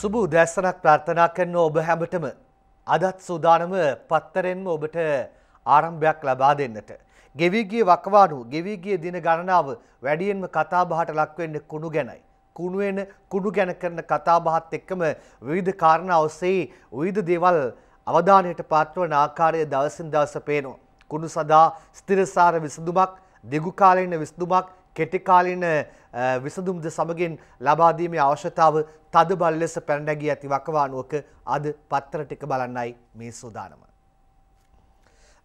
සුබ උදෑසනක් ප්‍රාර්ථනා කරන ඔබ හැමටම අදත් සූදානම පත්තරෙන්ම ඔබට ආරම්භයක් ලබා දෙන්නට. ගෙවිගිය වකවානු ගෙවිගිය දින ගණනාව වැඩියෙන්ම කතාබහට ලක්වෙන්න කුණු ගැනයි. කුණුවෙන කුණු ගැන කරන කතාබහත් එක්කම විවිධ කාරණා ඔස්සේ විවිධ දේවල් අවධානයට පාත්‍රවන ආකාරය දවසින් දවස පේනවා. කුණු සඳහා ස්ථිරසාර විසඳුමක්, දිගු කාලීන විසඳුමක්, කෙටි කාලීන විසඳුම්ද සමගින් ලබාදීමේ අවශ්‍යතාව තද බල ලෙස පැනනැගී ඇති වකවානුවක අද පත්තර ටික බලන්නයි මේ සූදානම.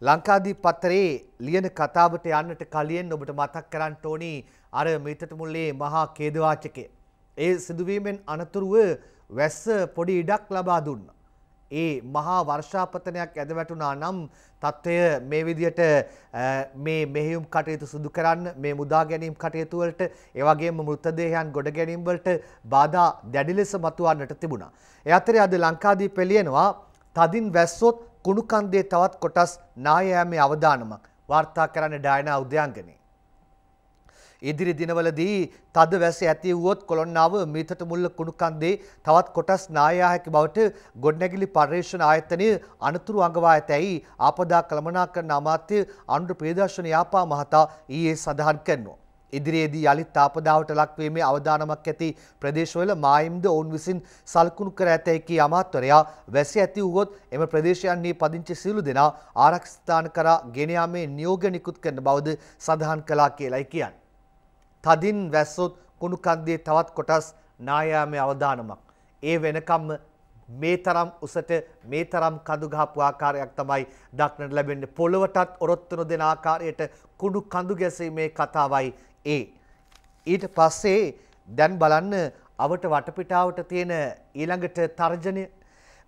ලංකාදී පත්තරේ ලියන කතාවට යන්නට කලියෙන් ඔබට මතක් කරන්න ඕනි අර මීතට මුල්ලේ මහා කේදවාචකය. ඒ සිදුවීමෙන් අනතුරුව වැස්ස පොඩි ඉඩක් ලබා දුන්නා. ඒ මහා වර්ෂාපතනයක් ඇද වැටුණා නම් තත්ත්වය මේ විදියට මේ මෙහෙයුම් කටයුතු සිදු කරන්න මේ මුදා ගැනීම් කටයුතු වලට ඒ වගේම මෘතදේහයන් ගොඩ ගැනීම වලට බාධා දැඩි ලෙස මතුවන්නට තිබුණා. ඒ අතරේ අද ලංකාදීප එළියනවා තදින් වැස්සොත් කුණුකන්දේ තවත් කොටස් නායෑමේ අවදානමක් වාර්තා කරන්න ඩයනා උද්‍යාංගනේ. ඉදිරි දිනවලදී තද වැස ඇති වුවොත් කොළොන්නාව මීතට මුල්ල කුණුකන්දේ තවත් කොටස් නායාහැකි බවට ගොඩනැගිලි පර්යේෂණ ආයතනය අනතුරු අඟවා ඇතැයි ආපදා කළමනාකරන අමාත්‍ය අනුර ප්‍රියදර්ශන යාපා මහතා ඊයේ සඳහන් කරනවා. ඉදිරියේදී යළිත් ආපදාවට ලක්වීමේ අවධානමක් ඇති ප්‍රදේශවල මායිම්ද ඔවුන් විසින් සලකුණු කර ඇතැයි කී අමාත්‍යවරයා වැසි ඇති වුවොත් එම ප්‍රදේශයන්හි පදිංචි සියලු දෙනා ආරක්ෂිත ස්ථාන කරා ගෙන යාමේ නියෝග නිකුත් කරන බවද සඳහන් කළා කියලයි කියන්නේ. තදින් වැස්සොත් කුණු කන්දේ තවත් කොටස් නායාමේ අවදානමක්. ඒ වෙනකම්ම මේ තරම් උසට මේ තරම් කඳු ගහපු ආකාරයක් තමයි දක්නට ලැබෙන්නේ. පොළවටත් ඔරොත්තු නොදෙන ආකාරයට කුඩු කඳු ගැසීමේ කතාවයි ඒ. ඊට පස්සේ දැන් බලන්න අවට වටපිටාවට තියෙන ඊළඟට තර්ජනය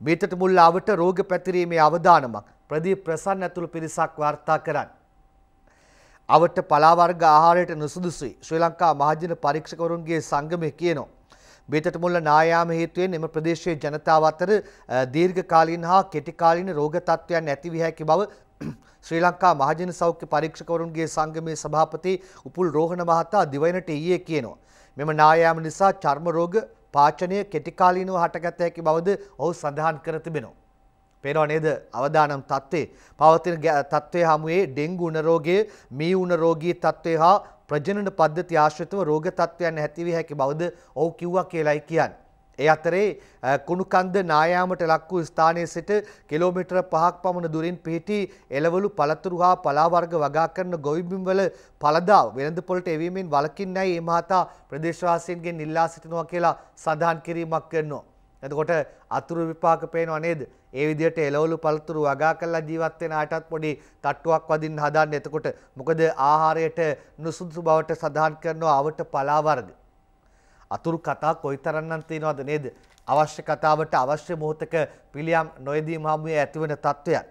මේතට මුල් අවට රෝග පැතිරීමේ අවදානමක් ප්‍රදීප් ප්‍රසන්න ඇතුළු පිරිසක් වාර්තා කරන්නේ. අවට පලාවර්ග ආහාරයට නුසුදුසුයි ශ්‍රී ලංකා මහජන පරීක්ෂකවරුන්ගේ සංගමය කියනවා. බේතට මුල්ල නායාම හේතුවෙන් එම ප්‍රදේශයේ ජනතාව අතර දීර්ඝකාලීන හා කෙටිකාලීන රෝග තත්ත්වයන් ඇති විය හැකි බව ශ්‍රී ලංකා මහජන සෞඛ්‍ය පරීක්ෂකවරුන්ගේ සංගමයේ සභාපති උපුල් රෝහණ මහතා දිවයිනට ඊයේ කියනවා. මෙම නායාම නිසා චර්ම රෝග පාචනය කෙටිකාලීනව හටගත හැකි බවද ඔහු සඳහන් කර තිබෙනවා. පේනවා නේද අවදානම් තත්ත්වේ පවතින තත්ත්වය හමුවේ ඩෙංගු උණරෝගය මී උණරෝගී තත්ත්වය හා ප්‍රජනන පද්ධති ආශ්‍රිතව රෝග තත්ත්වයන් ඇතිවිය හැකි බවද ඔහු කිව්වා කියලයි කියන්නේ. ඒ අතරේ කුණුකන්ද නායාමට ලක් වූ ස්ථානයේ සිට කිලෝමීටර 5ක් පමණ දුරින් පිහිටි එළවලු පළතුරු හා පලා වර්ග වගා කරන ගොවිබිම්වල පළදා වෙළඳපොළට එවීමෙන් වළකින්නයි මේ මහතා ප්‍රදේශවාසීන්ගෙන් ඉල්ලා සිටිනවා කියලා සඳහන් කිරීමක් කරනවා. එතකොට අතුරු විපාක පේනව නේද? ඒ විදිහට එළවලු පළතුරු වගා කරලා ජීවත් වෙන අයටත් පොඩි තට්ටුවක් වදින්න හදන්න. එතකොට මොකද ආහාරයට නුසුදුසු බවට සඳහන් කරනවා අවට පලා වර්ග. අතුරු කතා කොයිතරම්නම් තියෙනවද නේද? අවශ්‍ය කතාවට අවශ්‍ය මොහොතක පිළියම් නොයදී මහමුවේ ඇතිවන තත්වයන්.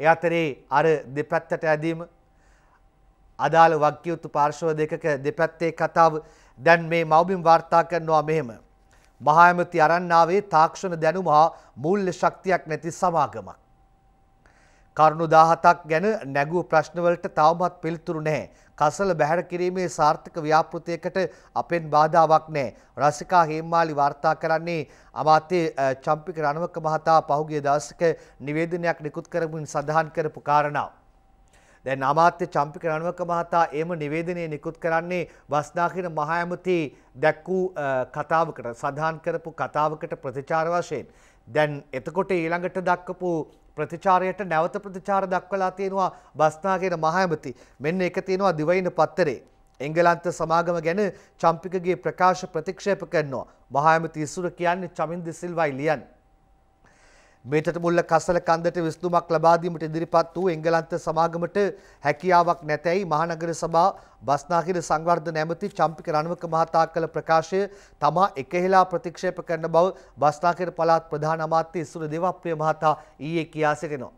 ඒ අතරේ අර දෙපැත්තට ඇදීම අදාළ වගකියුතු පාර්ශව දෙකක දෙපැත්තේ කතාව දැන් මේ මව්බිම් වාර්තා කරනවා මෙහෙම. මහායමති අරන්නාවේ තාක්ෂණ දැනුම හා මූල්‍ය ශක්තියක් නැති සමාගමක්. කරුණු දාහතක් ගැන නැගූ ප්‍රශ්නවලට තවමත් පිළිතුරු නැහැ. කසල බැහැර කිරීමේ සාර්ථක ව්‍යාපෘතියකට අපෙන් බාධාවක් නැහැ. රසිකා හේම්මාලි වාර්තා කරන්නේ අමාත්‍ය චම්පික රණවක මහතා පහුගිය දවසක නිවේදනයක් නිකුත් කරමින් සඳහන් කරපු කාරණා. දැන් අමාත්‍ය චම්පික රණවක මහතා එම නිවේදනය නිකුත් කරන්නේ වස්නා කියන මහා ඇමති දැක්වූ කතාවකට සඳහන් කරපු කතාවකට ප්‍රතිචාර වශයෙන් දැන් එතකොට ඊළඟට දක්වපු ප්‍රතිචාරයට නැවත ප්‍රතිචාර දක්වලා තියෙනවා වස්නා කියන මහා ඇමති මෙන්න එක තියෙනවා දිවයින පත්තරේ එංගලන්ත සමාගම ගැන චම්පිකගේ ප්‍රකාශ ප්‍රතික්ෂේප කරනවා. මහාමති ඉසුර කියන්නේ චමින්ද සිල්වයි ලියන්නේ. මේටට මුල්ල කසල කන්දට විසඳුමක් ලබා දීමට ඉදිරිපත් වූ එංගලන්ත සමාගමට හැකියාවක් නැතයි මහනගර සභා බස්නාහිර සංවර්ධන ඇමති චම්පික රණවක මහතා කළ ප්‍රකාශය තමා එකහෙලා ප්‍රතික්ෂේප කරන බව බස්නාහිර පළාත් ප්‍රධාන අමාත්‍ය ඉසුරු දේවප්‍රිය මහතා ඊයේ කියා සිටිනවා.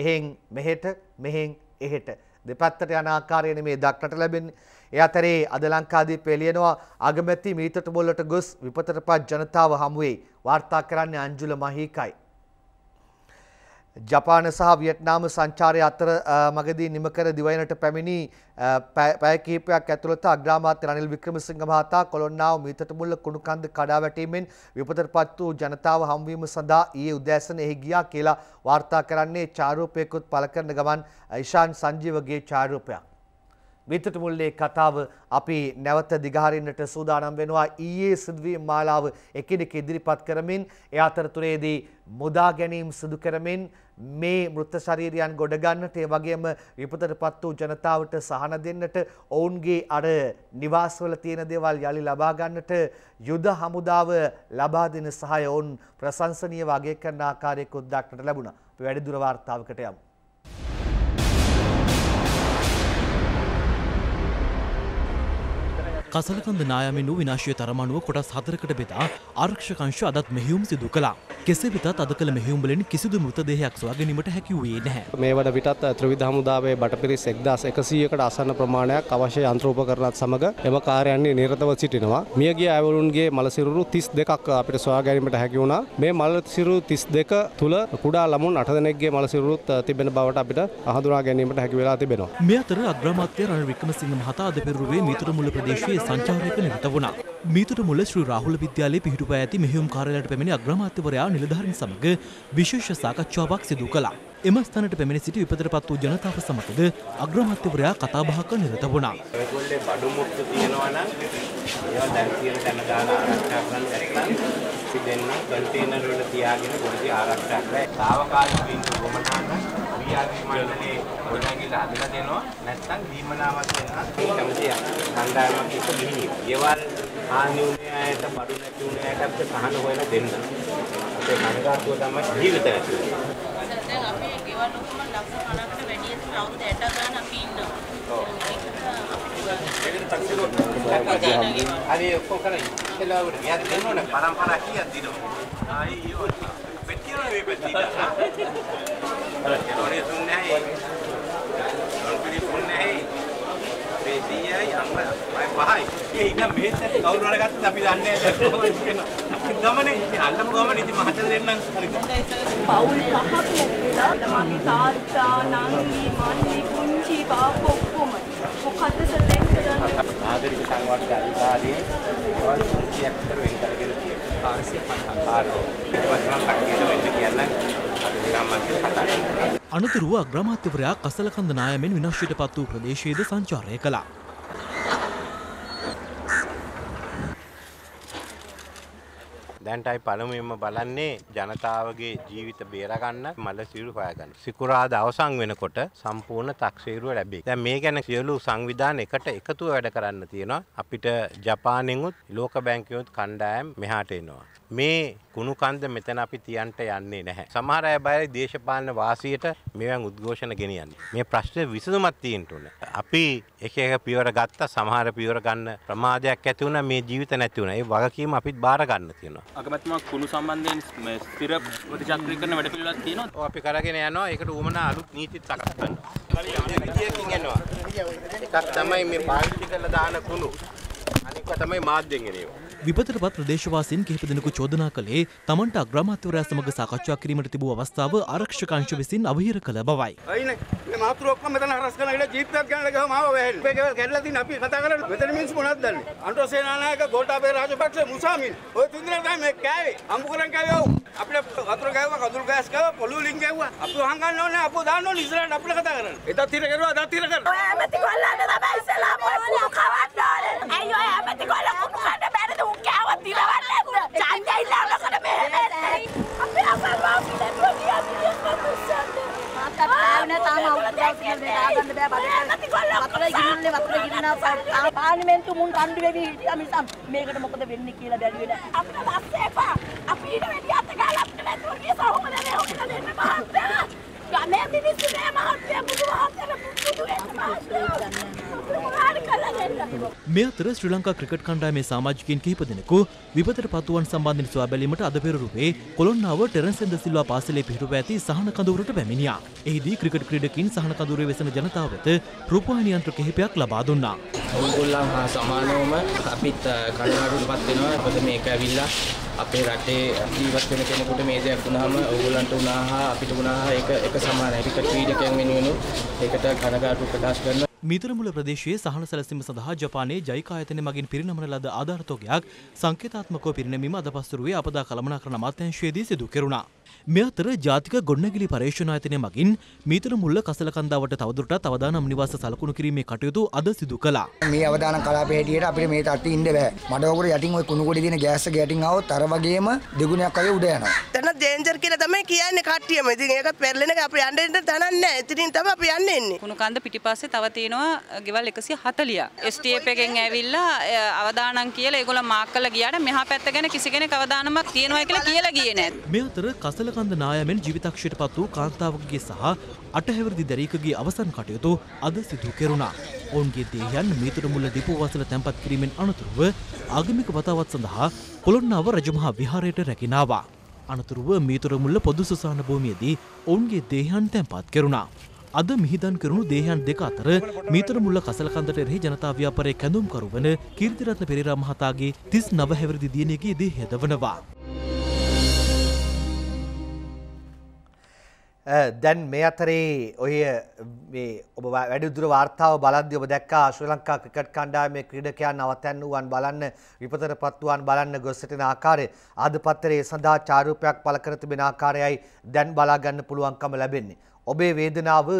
එහෙන් මෙහෙට මෙහෙන් එහෙට දෙපැත්තට යන ආකාරය නෙමේ දක්නට ලැබෙන්නේ. ඒ අතරේ අද ලංකාදීපේ ලියනවා අගමැති මීතට බොල්ලට ගොස් විපතටපත් ජනතාව හමු වෙයි. වාර්තා කරන්නේ අංජුල මහීකයි. ජපාන සහ වියට්නාම සංචාරය අතර මගදී නිමකර දිවයිනට පැමිණි පැය කිහිපයක් ඇතුළත අග්‍රාමාත්‍ය රනිල් වික්‍රමසිංහ මහතා කොළොන්නාව මීතට මුල්ල කුණුකන්ද කඩා වැටීමෙන් විපතටපත් වූ ජනතාව හමුවීම සඳහා ඊයේ උදෑසන එහි ගියා කියලා වාර්තා කරන්නේ චාරූපයකුත් පළ කරන ගමන් යිෂාන් සංජීවගේ චාරූපයක්. විතට මුල්ලේ කතාව අපි නැවත දිගහරින්නට සූදානම් වෙනවා ඊයේ සිදුවීම් මාලාව එකිනෙක ඉදිරිපත් කරමින් ඒ අතරතුරේදී මුදා ගැනීම සිදු කරමින් මේ මෘත ශරීරයන් ගොඩගන්නට ඒ වගේම විපතටපත් වූ ජනතාවට සහන දෙන්නට ඔවුන්ගේ අර නිවාසවල තියෙන දේවල් යලි ලබා ගන්නට යුද හමුදාව ලබා දෙන සහාය ඔවුන් ප්‍රශංසනීය වගේ කරන ආකාරයක උද්දක්නට ලැබුණා. අපි වැඩිදුර වාර්තාවකට යමු. කසලකඳ නායමෙන් වූ විනාශය තරමණුව කොටස් හතරකට බෙදා ආරක්ෂකංශ අදත් මෙහියුම් සිදු කළා. කෙසේ වෙතත් අද කළ මෙහියුම් වලින් කිසිදු මෘතදේහයක් සොයා ගැනීමට හැකි වූයේ නැහැ. මේ වන විටත් ත්‍රිවිධ හමුදාවේ බටපිරිස් 1100කට ආසන්න ප්‍රමාණයක් අවශ්‍ය යන්ත්‍රෝපකරණත් සමග එම කාර්යයන්හි නිරතව සිටිනවා. මියගිය අයවලුන්ගේ මලසිරුරු 32ක් අපිට සොයා ගැනීමට හැකි වුණා. මේ මලසිරුරු 32 තුල කුඩා ළමුන් 8 දෙනෙක්ගේ මලසිරුරුත් තිබෙන බවට අපිට හඳුනා ගැනීමට හැකි වෙලා තිබෙනවා. මේ අතර අග්‍රාමාත්‍ය රණ වික්‍රමසිංහ මහතා අද පෙරළුවේ මිතුරුමුල ප්‍රදේශයේ ශාලාවේ සංචාරයක නිරත වුණා. මීතර මුල ශ්‍රී රාහුල විද්‍යාලයේ පිහිටුපා ඇති මෙහෙයුම් කාර්යාලයට පැමිණි අග්‍රාමාත්‍යවරයා නිලධාරීන් සමග විශේෂ සාකච්ඡාවක් සිදු කළා. එම ස්ථානට පැමිණ සිටි විපදරපත් වූ ජනතාව සමගද අග්‍රාමාත්‍යවරයා කතා බහක නිරත වුණා. ඒගොල්ලේ බඩු මුට්ටු තියනවා නම් ඒවා දැන් තියෙන තැන දාලා ආරක්ෂා කරන්න නැත්නම් අපි දෙන්න කන්ටේනර් වල තියාගෙන පොඩි ආරක්ෂා කරලා తాවකාලික ඉන්න ගොමනාන අධ්‍යාපන මණ්ඩලයේ ගොඩනැගිලා හදලා දෙනවා නැත්නම් දීමනාවක් වෙනවා කැමති කණ්ඩායමක් එක්ක ගිහින් ගෙවල් හානි වුණේ අයට බඩු නැති වුණේ අයට අපිට සහන හොයලා දෙන්න අපේ කණගාටුව තමයි ජීවිත ඇති සර් දැන් අපි ගෙවල් ඔක්කොම ලක්ෂ 50කට වැඩි ඇතුළු අවුරුදු 60 ගන්න අපි ඉන්නවා ඔව් ඒක අපිට අර ඔක්කොම කරන්නේ ඒලා වුණා මෙයාට දෙනවනේ පරම්පරා කීයක් දිනවද ආයේ යෝනා කියනවා මේ පැත්තට. ඒකෝනේ තුන් නැහැ. නොන්පිලි තුන් නැහැ. මේ 100යි අම්මයි පහයි. ඒ ඉන්න මෙහෙත් කවුරු හරි ගත්තද අපි දන්නේ නැහැ. කොහොමද කියනවා. ගමනේ ඉතින් අල්ලමු ගමනේ ඉතින් මම හතර දෙන්නම්. හරි. පවුල් පහක් වෙලා තමයි තාත්තා නංගි මන්නේ කුංචි බාප්පෝ ඔක්කොම. මොකද්ද සලෙන් කරන්නේ? ආදරික සංවර්ධන අධිකාරියේ වල් 100ක් විතර වෙන් කරගෙන තියෙනවා. අනතුරුව ග්‍රමාත්‍යවරයා කසල කඳ නායමෙන් විනාශයට පත් වූ ප්‍රදේශයේද සංචාරය කළා. දැන්ටයි පළමුවෙන්ම බලන්නේ ජනතාවගේ ජීවිත බේරගන්න මලසිරු හොයාගන්න. සිකුරාද අවසන් වෙනකොට සම්පූර්ණ තක්සේරුව ලැබේ. දැන් මේ ගැන සියලු සංවිධාන එකට එකතුව වැඩ කරන්න තියෙනවා. අපිට ජපානෙන් උත් ලෝක බැංකුවෙන් උත් කණ්ඩායම් මෙහාට එනවා. මේ කුණු කන්ද මෙතන අපි තියන්ට යන්නේ නැහැ. සමහර අය බයයි දේශපාලන වාසියට මේවන් උද්ඝෝෂණ ගෙනියන්නේ. මේ ප්‍රශ්නේ විසඳුමක් තියෙන්න ඕනේ. අපි එක එක පියවර ගත්තා සමහර පියවර ගන්න ප්‍රමාදයක් ඇති වුණා මේ ජීවිත නැති වුණා. ඒ වගකීම අපිත් බාර ගන්න තියෙනවා. අගමැතුමා කුණු සම්බන්ධයෙන් ස්ථිර ප්‍රතිචක්‍රීය කරන වැඩපිළිවෙලක් තියෙනවා. ඔව් අපි කරගෙන යනවා. ඒකට උමනා අලුත් නීති සකස් කරනවා. විදියකින් එනවා. එකක් තමයි මේ පාවිච්චි කරලා දාන කුණු. අනික තමයි මාධ්‍යෙන් එනවා. විපතරපත් ප්‍රදේශවාසීන් කිහිප දෙනෙකු චෝදනා කළේ තමන්ට අග්‍රාමාත්‍යවරයා සමග සාකච්ඡා කිරීමට තිබූ අවස්ථාව ආරක්ෂක අංශ විසින් අවහිර කළ බවයි. අයිනේ මේ මාතෘ ඔක්කොම මෙතන හරස් කරන ගිහලා ජීප්පයක් ගන්න ගහම ආව වැහෙන්නේ. මේක කැඩලා තින්නේ අපි කතා කරන්නේ. මෙතන මිනිස්සු මොනවද දන්නේ? අන්ටෝ සේනානායක ගෝඨාභය රාජපක්ෂ මුසාමින්. ඔය තුන්දෙනා තමයි මේ කෑවේ. අම්බු කරන් කෑවේ. අපිට වතුර ගෑවා කඳුළු ගෑස් ගෑවා පොළොලින් ගෑවා. අපි හංගන්න ඕනේ අපෝ දාන්න ඕනේ ඉස්සරහට අපිට කතා කරන්න. එදා තිර කරනවා අදා තිර කරනවා. ඔය ඇමති කොල්ලන්ට තමයි ඉස්සලා පොළොල කවන්න ඕනේ. අයියෝ ඇමති කොල්ල කුපු කන්න බැරිද මුඛ්‍යාව දිලවන්නද? ඡන්දය ඉල්ලනකොට මෙහෙම අපේ අසල්වා පිළිතුරු කියන්නේ මනුස්සයන්ට. මාකත් බෑවන තාම අවුරුද්දක් වෙලා ගන්න බෑ බලන්න. වතුර ගිරින්නේ වතුර ගිරිනවා පාර්ලිමේන්තු මුන් කණ්ඩු වෙවි හිටියා මිසම් මේකට මොකද වෙන්නේ කියලා බැලුවේ නෑ. අපිට දැස්ස එපා. අපිට වැඩි අත ගාලා අපිට වැදුරු කිය සහෝදරයෝ කියලා දෙන්න මහත්තයා. ගමේ මිනිස්සුනේ මහත්මයා බුදු මහත්මයා බුදු මේ අතර ශ්‍රී ලංකා ක්‍රිකට් කණ්ඩායමේ සමාජිකයන් කිහිප දෙනෙකු විපතට පත්වුවන් සම්බන්ධයෙන් සොයා බැලීමට අද පෙරරුවේ කොළොන්නාව ටෙරන්ස් එන්ද සිල්වා පාසලේ පිහිටුව ඇති සහන කඳවුරට පැමිණියා. එහිදී ක්‍රිකට් ක්‍රීඩකින් සහන කඳවුරේ වෙසෙන ජනතාව වෙත රූපවාහිනී යන්ත්‍ර කිහිපයක් ලබා දුන්නා. ඔයගොල්ලන් හා සමානවම අපිත් කඩනාඩුටපත් වෙනවා. මොකද මේක ඇවිල්ලා අපේ රටේ ජීවත් වෙන කෙනෙකුට මේ දෙයක් වුණාම ඔයගොල්ලන්ට වුණා හා අපිට වුණා හා ඒක එක එක සමාන ක්‍රිකට් ක්‍රීඩකයන් වෙනුවෙන් ඒකට කනගාටු ප්‍රකාශ කරනවා මිතුරමුල ප්‍රදේශයේ සහන සැලසීම සඳහා ජපානයේ ජයිකායතන මගින් පිරිනමන ලද ආධාරතෝගයක් සංකේතාත්මකව පිරිනැමීම අද පස්තුරුවේ අපදා කළමනාකරණ අමාත්‍යංශයේදී සිදු කෙරුණා. මේ අතර ජාතික ගොඩනැගිලි පර්යේෂණ ආයතනය මගින් මීතර මුල්ල කසලකන්දාවට තවදුරටත් අවදානම් නිවාස සලකුණු කිරීමේ කටයුතු අද සිදු කළා. මේ අවදානම් කලාපයේ හැටියට අපිට මේ තට්ටේ ඉන්න බෑ. මඩවගුරු යටින් ওই කුණු ගොඩේ තියෙන ගෑස් එක යටින් આવොත් අර වගේම දෙගුණයක් අය උඩ යනවා. එතන ඩේන්ජර් කියලා තමයි කියන්නේ කට්ටියම. ඉතින් ඒක පෙරලෙන එක අපි යන්න දෙන්න තනක් නැහැ. ඉතින් තමයි අපි යන්න එන්නේ. කුණු කන්ද පිටිපස්සේ තව තියෙනවා ගෙවල් 140ක්. STF එකෙන් ඇවිල්ලා අවදානම් කියලා ඒගොල්ලෝ මාක් කරලා ගියාට මෙහා පැත්ත ගැන කිසි කෙනෙක් අවදානමක් තියෙනවා කියලා කියලා ගියේ නැහැ. මේ අතර කස අසලකන්ද නායමෙන් ජීවිතක්ෂයට පත් වූ කාන්තාවකගේ සහ අටහැවරදි දැරීකගේ අවසන් කටයුතු අද සිදු කෙරුණා. ඔවුන්ගේ දේහයන් මීතර මුල්ල දීපෝවසල තැන්පත් කිරීමෙන් අනතුරුව ආගමික වතාවත් සඳහා කොළොන්නාව රජමහා විහාරයට රැකිනාවා. අනතුරුව මීතර මුල්ල පොදු සසාන භූමියේදී ඔවුන්ගේ දේහයන් තැන්පත් කෙරුණා. අද මිහිදන් කරනු දේහයන් දෙක අතර මීතර මුල්ල කසලකන්දට එරෙහි ජනතා ව්‍යාපාරයේ කැඳුම් කරුවන කීර්තිරත්න පෙරේරා මහතාගේ 39 හැවිරිදි දියණියගේ දේහය දවනවා. දැන් මේ අතරේ ඔය ඔබ වැඩිදුර වාර්තාව බලද්දි ඔබ දැක්කා ශ්‍රී ලංකා ක්‍රිකට් කණ්ඩායමේ ක්‍රීඩකයන් අවතැන්නුවන් බලන්න විපතට පත්වුවන් බලන්න ගොස් සිටින ආකාරය ආද පත්‍රයේ සඳහා චාරූපයක් පළ කර තිබෙන ආකාරයයි දැන් බලා ගන්න පුළුවන්කම ලැබෙන්නේ. ඔබේ වේදනාව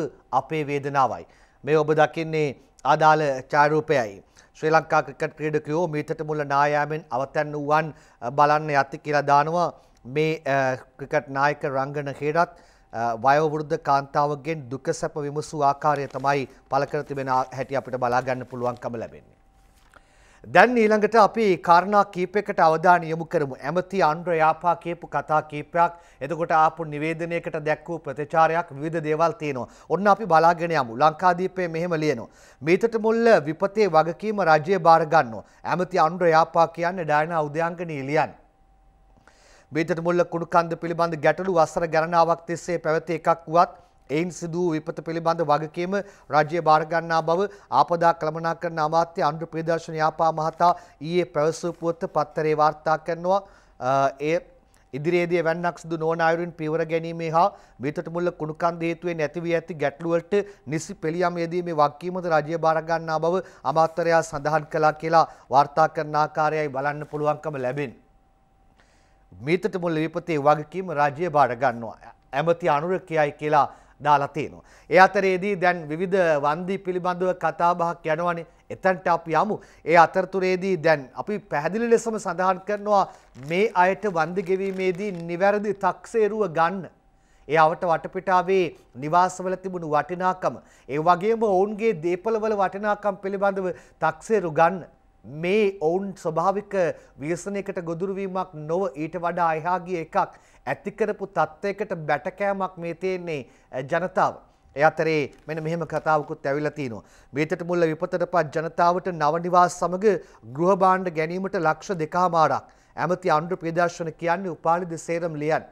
අපේ වේදනාවයි. මේ ඔබ දකින්නේ අදාළ චාරූපයයි. ශ්‍රී ලංකා ක්‍රිකට් ක්‍රීඩකයෝ මීටට මුල නායාමෙන් අවතැන්නුවන් බලන්න යති කියලා දානවා මේ ක්‍රිකට් නායක රංගන හේරත් වයෝවෘද්ධ කාන්තාවගෙන් දුක සැප විමසූ ආකාරය තමයි පළ කර තිබෙන හැටි අපිට බලා ගන්න පුළුවන්කම ලැබෙන්නේ. දැන් ඊළඟට අපි කාරණා කීපයකට අවධානය යොමු කරමු. ඇමති අන්ඩ්‍ර යාපා කියපු කතා කීපයක්, එතකොට ආපු නිවේදනයකට දැක් වූ ප්‍රතිචාරයක් විවිධ දේවල් තියෙනවා. ඔන්න අපි බලාගෙන යමු. ලංකාදීපයේ මෙහෙම ලියනවා. මීතට මුල්ල විපතේ වගකීම රජය බාර ගන්නවා. ඇමති අන්ඩ්‍ර යාපා කියන්නේ ඩයනා උදයන්ගනී ලියන්නේ. බේතට මුල්ල කුණු කන්ද පිළිබඳ ගැටලු වසර ගණනාවක් තිස්සේ පැවති එකක් වුවත් එයින් සිදු වූ විපත පිළිබඳ වගකීම රාජ්‍ය බාර ගන්නා බව ආපදා කළමනාකරන අමාත්‍ය අනුර ප්‍රියදර්ශන යාපා මහතා ඊයේ පැවසූ පුවත පත්තරේ වාර්තා කරනවා ඒ ඉදිරියේදී එවැන්නක් සිදු නොවන අයුරින් පියවර ගැනීමේ හා බේතට මුල්ල කුණුකන්ද හේතුවෙන් ඇති වී ඇති ගැටලුවලට නිසි පෙළියම් යෙදීමේ වගකීමද රජය බාර ගන්නා බව අමාත්‍යරයා සඳහන් කළා කියලා වාර්තා කරන ආකාරයයි බලන්න පුළුවන්කම ලැබෙන්නේ මීතට මුල් විපතේ වගකීම රාජ්‍ය බාර ගන්නවා. ඇමති අනුර කියයි කියලා දාලා තියෙනවා. ඒ අතරේදී දැන් විවිධ වන්දි පිළිබඳව කතා බහක් යනවනේ. එතනට අපි යමු. ඒ අතරතුරේදී දැන් අපි පැහැදිලි ලෙසම සඳහන් කරනවා මේ අයට වන්දි ගෙවීමේදී නිවැරදි තක්සේරුව ගන්න. ඒ අවට වටපිටාවේ නිවාසවල තිබුණු වටිනාකම, ඒ වගේම ඔවුන්ගේ දේපළවල වටිනාකම් පිළිබඳව තක්සේරු ගන්න. මේ ඔවුන් ස්වභාවික ව්‍යසනයකට ගොදුරුවීමක් නොව ඊට වඩා එහා ගිය එකක් ඇති කරපු තත්ත්වයකට බැටකෑමක් මේ තියෙන්නේ ජනතාව. ඒ අතරේ මෙන්න මෙහෙම කතාවකුත් ඇවිල්ලා තිනවා. මේතට මුල්ල විපතටපත් ජනතාවට නව නිවාස සමග ගෘහ භාණ්ඩ ගැනීමට ලක්ෂ 2කමාරක්. ඇමති අනුර ප්‍රියදර්ශන කියන්නේ උපාලි දෙසේරම් ලියන්නේ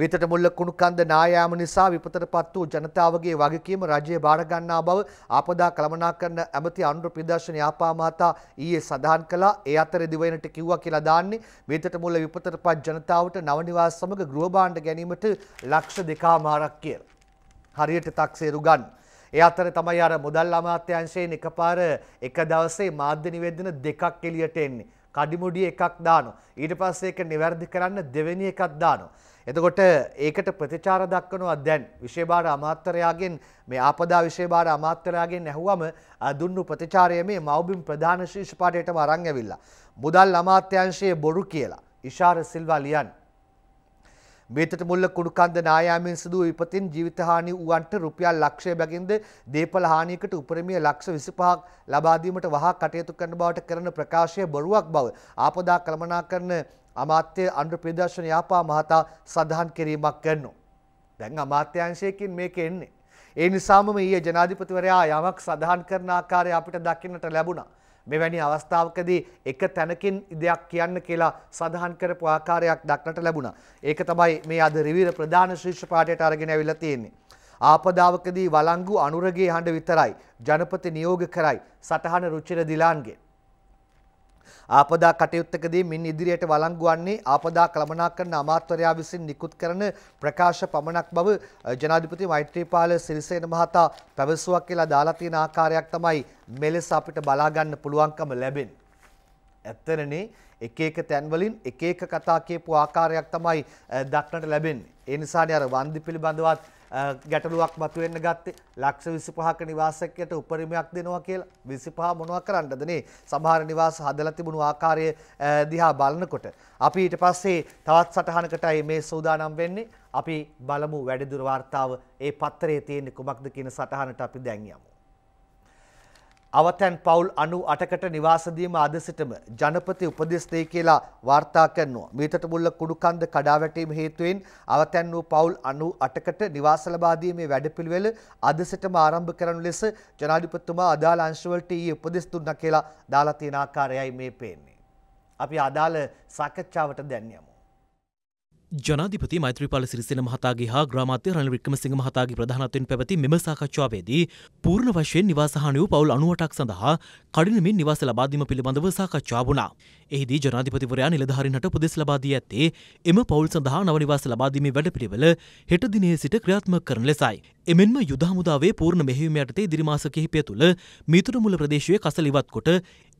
වෙතට මුල්ල කුණුකන්ද නායාම නිසා විපතට පත් වූ ජනතාවගේ වගකීම රජය බාරගන්නා බව ආපදා කළමනාකරන ඇමති අනුර ප්‍රදර්ශන යාපාමාතා ඊයේ සඳහන් කළා ඒ අතර දිවයිනට කිව්වා කියලා දාන්නේ වෙතට මුල්ල විපතට පත් ජනතාවට නවනිවාස සමග ගෘහභාණ්ඩ ගැනීමට ලක්ෂ දෙකමාරක් කියලා. හරියට තක්සේරු ගන්න. ඒ අතර තමයි අර මුදල් අමාත්‍යාංශයෙන් එකපාර එක දවසේ මාධ්‍ය නිවේදන දෙකක් එළියට එන්නේ. කඩිමුඩිය එකක් දානවා. ඊට පස්සේ ඒක નિවැරදි කරන්න දෙවෙනි එකක් දානවා. එතකොට ඒකට ප්‍රතිචාර දක්වනවා දැන් විශේෂ අමාත්‍යරයාගෙන් මේ ආපදා විශේෂ අමාත්‍යරයාගෙන් ඇහුවම දුන්නු ප්‍රතිචාරය මේ මව්බිම් ප්‍රධාන ශිෂ්‍ය පාඩයටම අරන් ඇවිල්ලා. මුදල් අමාත්‍යාංශයේ බොරු කියලා ඉෂාර සිල්වා ලියන්නේ. මේතට මුල්ල කුණුකන්ද නායාමෙන් සිදු වූ විපතින් ජීවිත හානි වූවන්ට රුපියල් ලක්ෂය බැගින්ද දේපල හානියකට උපරිමය ලක්ෂ 25ක් ලබා දීමට වහා කටයුතු කරන බවට කරන ප්‍රකාශය බොරුවක් බව ආපදා කළමනාකරන අමාත්‍ය අනුරප්‍රදර්ශන යාපා මහතා සඳහන් කිරීමක් කරනවා. දැන් අමාත්‍යංශයකින් මේක එන්නේ. ඒ නිසාම ඊයේ ජනාධිපතිවරයා යමක් සඳහන් කරන ආකාරය අපිට දකින්නට ලැබුණා. මෙවැනි අවස්ථාවකදී එක තැනකින් දෙයක් කියන්න කියලා සඳහන් කරපු ආකාරයක් දක්නට ලැබුණා. ඒක තමයි මේ අද රිවිර ප්‍රධාන ශීර්ෂ පාඨයට අරගෙන ඇවිල්ලා තියෙන්නේ. ආපදාවකදී වළංගු අනුරගේ හඬ විතරයි ජනපති නියෝග කරයි සටහන රුචිර දිලාන්ගේ ආපදා කටයුත්තකදී මින් ඉදිරියට වළංගු වන්නේ ආපදා කළමනාකරණ අමාත්‍යවරයා විසින් නිකුත් කරන ප්‍රකාශ පමණක් බව ජනාධිපති මෛත්‍රීපාල සිරිසේන මහතා පැවසුවක් කියලා දාලා තියෙන ආකාරයක් තමයි මෙලෙස අපිට බලා ගන්න පුළුවන්කම ලැබෙන්නේ ඇත්තරනේ එක එක තැන්වලින් එක එක කතා කියපු ආකාරයක් තමයි දක්නට ලැබෙන්නේ. ඒ නිසානේ අර වන්දි පිළිබඳවත් ගැටලුවක් මතුවෙන්න ගත්තේ ලක්ෂ 25ක නිවාසයකට උපරිමයක් දෙනවා කියලා 25 මොනවා කරන්නද නේ සමහර නිවාස හදලා තිබුණු ආකාරය දිහා බලනකොට අපි ඊට පස්සේ තවත් සටහනකටයි මේ සූදානම් වෙන්නේ අපි බලමු වැඩිදුර වார்த்தාව ඒ පත්‍රයේ තියෙන කුමක්ද කියන සටහනට අපි දැන් යමු අවතැන් පවුල් අනු අටකට නිවාසදීම අද සිටම ජනපති උපදෙස්තේ කියලා වාර්තා කරනවා. මීතට මුල්ල කුඩුකන්ද කඩාවැටීම හේතුවෙන් අවතැන් වූ පවුල් අනු අටකට නිවාස ලබාදීමේ වැඩපිළිවෙල අද සිටම ආරම්භ කරනු ලෙස ජනාධිපතිතුමා අදාළ අංශවලට ඊයේ උපදෙස් දුන්නා කියලා දාලා තියෙන ආකාරයයි මේ පේන්නේ. අපි අදාළ සාකච්ඡාවට දැන් යමු. ජනාධිපති මෛත්‍රීපාල සිරිසෙන මහතාගේ හා ග්‍රාමාත්‍ය රනිල් වික්‍රමසිංහ මහතාගේ ප්‍රධානත්වයෙන් පැවති මෙම සාකච්ඡාවේදී පූර්ණ වශයෙන් නිවාසහානි වූ පවුල් 98ක් සඳහා කඩිනමින් නිවාස ලබා දීම පිළිබඳව සාකච්ඡා වුණා. එහිදී ජනාධිපතිවරයා නිලධාරීන්ට උපදෙස් ලබා දී ඇත්තේ එම පවුල් සඳහා නව නිවාස ලබා දීමේ වැඩපිළිවෙල හෙට දිනයේ සිට ක්‍රියාත්මක කරන ලෙසයි. එමෙන්ම යුද හමුදාවේ පූර්ණ මෙහෙයුම යටතේ ඉදිරි මාස කිහිපය තුළ මිතුරුමුල ප්‍රදේශයේ කසල ඉවත් කොට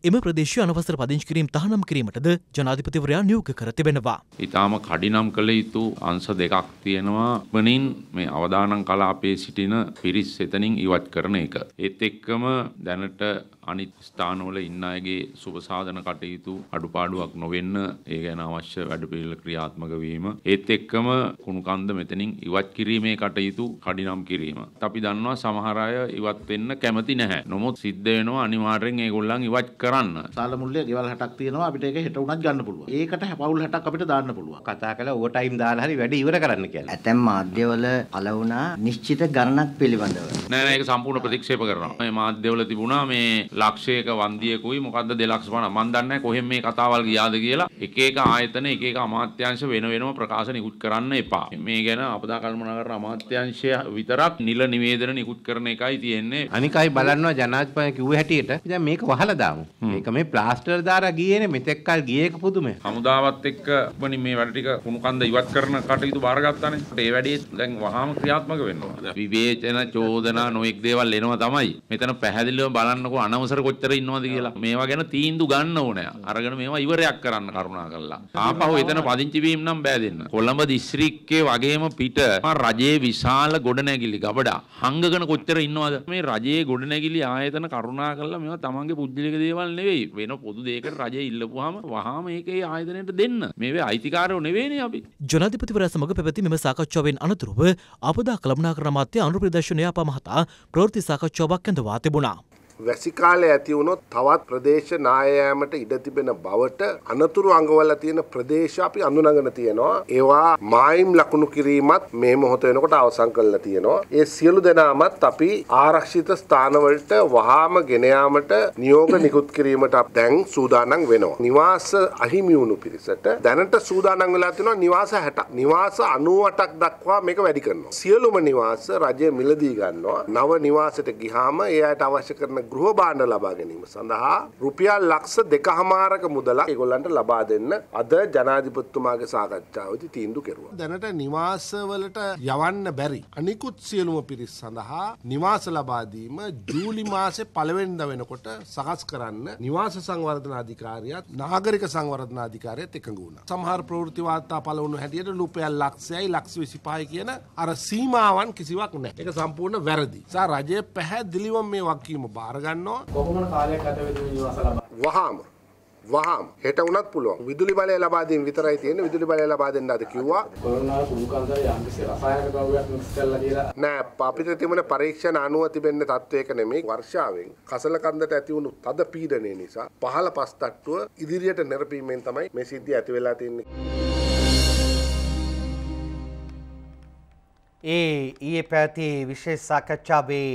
එම ප්‍රදේශය අනවසර පදිංචි කිරීම තහනම් කිරීමටද ජනාධිපතිවරයා නියෝග කර තිබෙනවා. ඊටාම කඩිනම් කළ යුතු අංශ දෙකක් තියෙනවා. වනින් මේ අවදානම් කලාපයේ සිටින පිරිස් එතනින් ඉවත් කරන එක. ඒත් එක්කම දැනට අනිත් ස්ථානවල ඉන්න අයගේ සුබසාධන කටයුතු අඩුපාඩුවක් නොවෙන්න ඒ ගැන අවශ්‍ය වැඩපිළිවෙල ක්‍රියාත්මක වීම ඒත් එක්කම කුණුකන්ද මෙතනින් ඉවත් කිරීමේ කටයුතු කඩිනම් කිරීම. අපි දන්නවා සමහර අය ඉවත් වෙන්න කැමති නැහැ. නමුත් සිද්ධ වෙනවා අනිවාර්යෙන් ඒගොල්ලන් ඉවත් කරන්න. සාල මුල්ලේ ගෙවල් 60ක් තියෙනවා අපිට ඒක හෙට උනත් ගන්න පුළුවන්. ඒකට පවුල් 60ක් අපිට දාන්න පුළුවන්. කතා කළා ඕවර් ටයිම් දාලා හරි වැඩ ඉවර කරන්න කියලා. ඇතැම් මාධ්‍යවල පළ වුණා නිශ්චිත ගණනක් පිළිබඳව. නෑ නෑ ඒක සම්පූර්ණ ප්‍රතික්ෂේප කරනවා. මේ මාධ්‍යවල තිබුණා මේ ලක්ෂයක වන්දියකුයි මොකද්ද දෙලක්ෂ 50 මන් දන්නේ නැහැ කොහෙන් මේ කතාවල් ගියාද කියලා එක එක ආයතන එක එක අමාත්‍යාංශ වෙන වෙනම ප්‍රකාශ නිකුත් කරන්න එපා මේ ගැන අපදා කල්පනා කරන අමාත්‍යාංශය විතරක් නිල නිවේදන නිකුත් කරන එකයි තියෙන්නේ අනිකයි බලන්නවා ජනාධිපති කිව්ව හැටියට දැන් මේක වහලා දාමු මේක මේ ප්ලාස්ටර් දාලා ගියේනේ මෙතෙක් කල් ගියේක පුදුමයි හමුදාවත් එක්ක වනි මේ වැඩ ටික කුණුකන්ද ඉවත් කරන කටයුතු බාරගත්තානේ ඒ වැඩේ දැන් වහාම ක්‍රියාත්මක වෙනවා විවේචන චෝදනා නොඑක් දේවල් එනවා තමයි මෙතන පැහැදිලිව බලන්නකෝ අනව සමසර කොච්චර ඉන්නවද කියලා මේවා ගැන තීන්දු ගන්න ඕනෑ අරගෙන මේවා ඉවරයක් කරන්න කරුණා කරලා ආපහු එතන පදිංචි වීම නම් බෑ දෙන්න කොළඹ දිස්ත්‍රික්කේ වගේම පිට රජයේ විශාල ගොඩනැගිලි ගබඩා හංගගෙන කොච්චර ඉන්නවද මේ රජයේ ගොඩනැගිලි ආයතන කරුණා කරලා මේවා තමන්ගේ පුද්ගලික දේවල් නෙවෙයි වෙන පොදු දෙයකට රජය ඉල්ලපුවාම වහාම ඒකේ ආයතනයට දෙන්න මේවේ අයිතිකාරයෝ නෙවෙයිනේ අපි ජනාධිපතිවරයා සමග පැවති මෙම සාකච්ඡාවෙන් අනතුරුව ආපදා කළමනාකරණ අමාත්‍ය අනුර ප්‍රදර්ශනය අප මහතා ප්‍රවෘත්ති සාකච්ඡාවක් ඇඳවා තිබුණා වැසිකාලය ඇති වුණොත් තවත් ප්‍රදේශ නායෑමට ඉඩ තිබෙන බවට අනතුරු අඟවල තියෙන ප්‍රදේශ අපි අඳුනගෙන තියෙනවා. ඒවා මායිම් ලකුණු කිරීමත් මේ මොහොත වෙනකොට අවසන් කරලා තියෙනවා. ඒ සියලු දෙනාමත් අපි ආරක්ෂිත ස්ථානවලට වහාම ගෙන යාමට නියෝග නිකුත් කිරීමට දැන් සූදානම් වෙනවා. නිවාස අහිමි වුණු පිරිසට දැනට සූදානම් වෙලා තියෙනවා නිවාස 60ක්. නිවාස 98ක් දක්වා මේක වැඩි කරනවා. සියලුම නිවාස රජය මිලදී ගන්නවා. නව නිවාසෙට ගිහාම ඒ අයට අවශ්‍ය කරන ගෘහ භාණ්ඩ ලබා ගැනීම සඳහා රුපියල් ලක්ෂ දෙකහමාරක මුදලක් ඒගොල්ලන්ට ලබා දෙන්න අද ජනාධිපතිතුමාගේ සාකච්ඡාවේදී තීන්දුව කෙරුවා. දැනට නිවාසවලට යවන්න බැරි අනිකුත් සියලුම පිරිස් සඳහා නිවාස ලබා දීම ජූලි මාසේ පළවෙනිදා වෙනකොට සකස් කරන්න නිවාස සංවර්ධන අධිකාරියත් නාගරික සංවර්ධන අධිකාරියත් එකඟ වුණා. සමහර ප්‍රවෘත්ති වාර්තා පළවුණු හැටියට රුපියල් ලක්ෂයයි ලක්ෂ 25 කියන අර සීමාවන් කිසිවක් නැහැ. ඒක සම්පූර්ණ වැරදි. සා රජය පැහැදිලිවම මේ වගකීම බාර අරගන්නවා කොහොමද කාලයක් ගත වෙද්දී නිවාස ලබන්නේ වහාම වහාම හෙට වුණත් පුළුවන් විදුලි බලය ලබා දීම විතරයි තියෙන්නේ විදුලි බලය ලබා දෙන්න අද කිව්වා කොරෝනා කුණුකන්දර යම්කිසි රසායනික ද්‍රව්‍යයක් මික්ස් කරලා කියලා නෑ අපිට තිබුණ පරීක්ෂණ අනුව තිබෙන තත්වයක නෙමෙයි වර්ෂාවෙන් කසල කන්දට ඇති වුණු තද පීඩනය නිසා පහළ පස් තට්ටුව ඉදිරියට නැරපීමෙන් තමයි මේ සිද්ධිය ඇති වෙලා තියෙන්නේ ඒ ඊයේ පැවති විශේෂ සාකච්ඡාවේ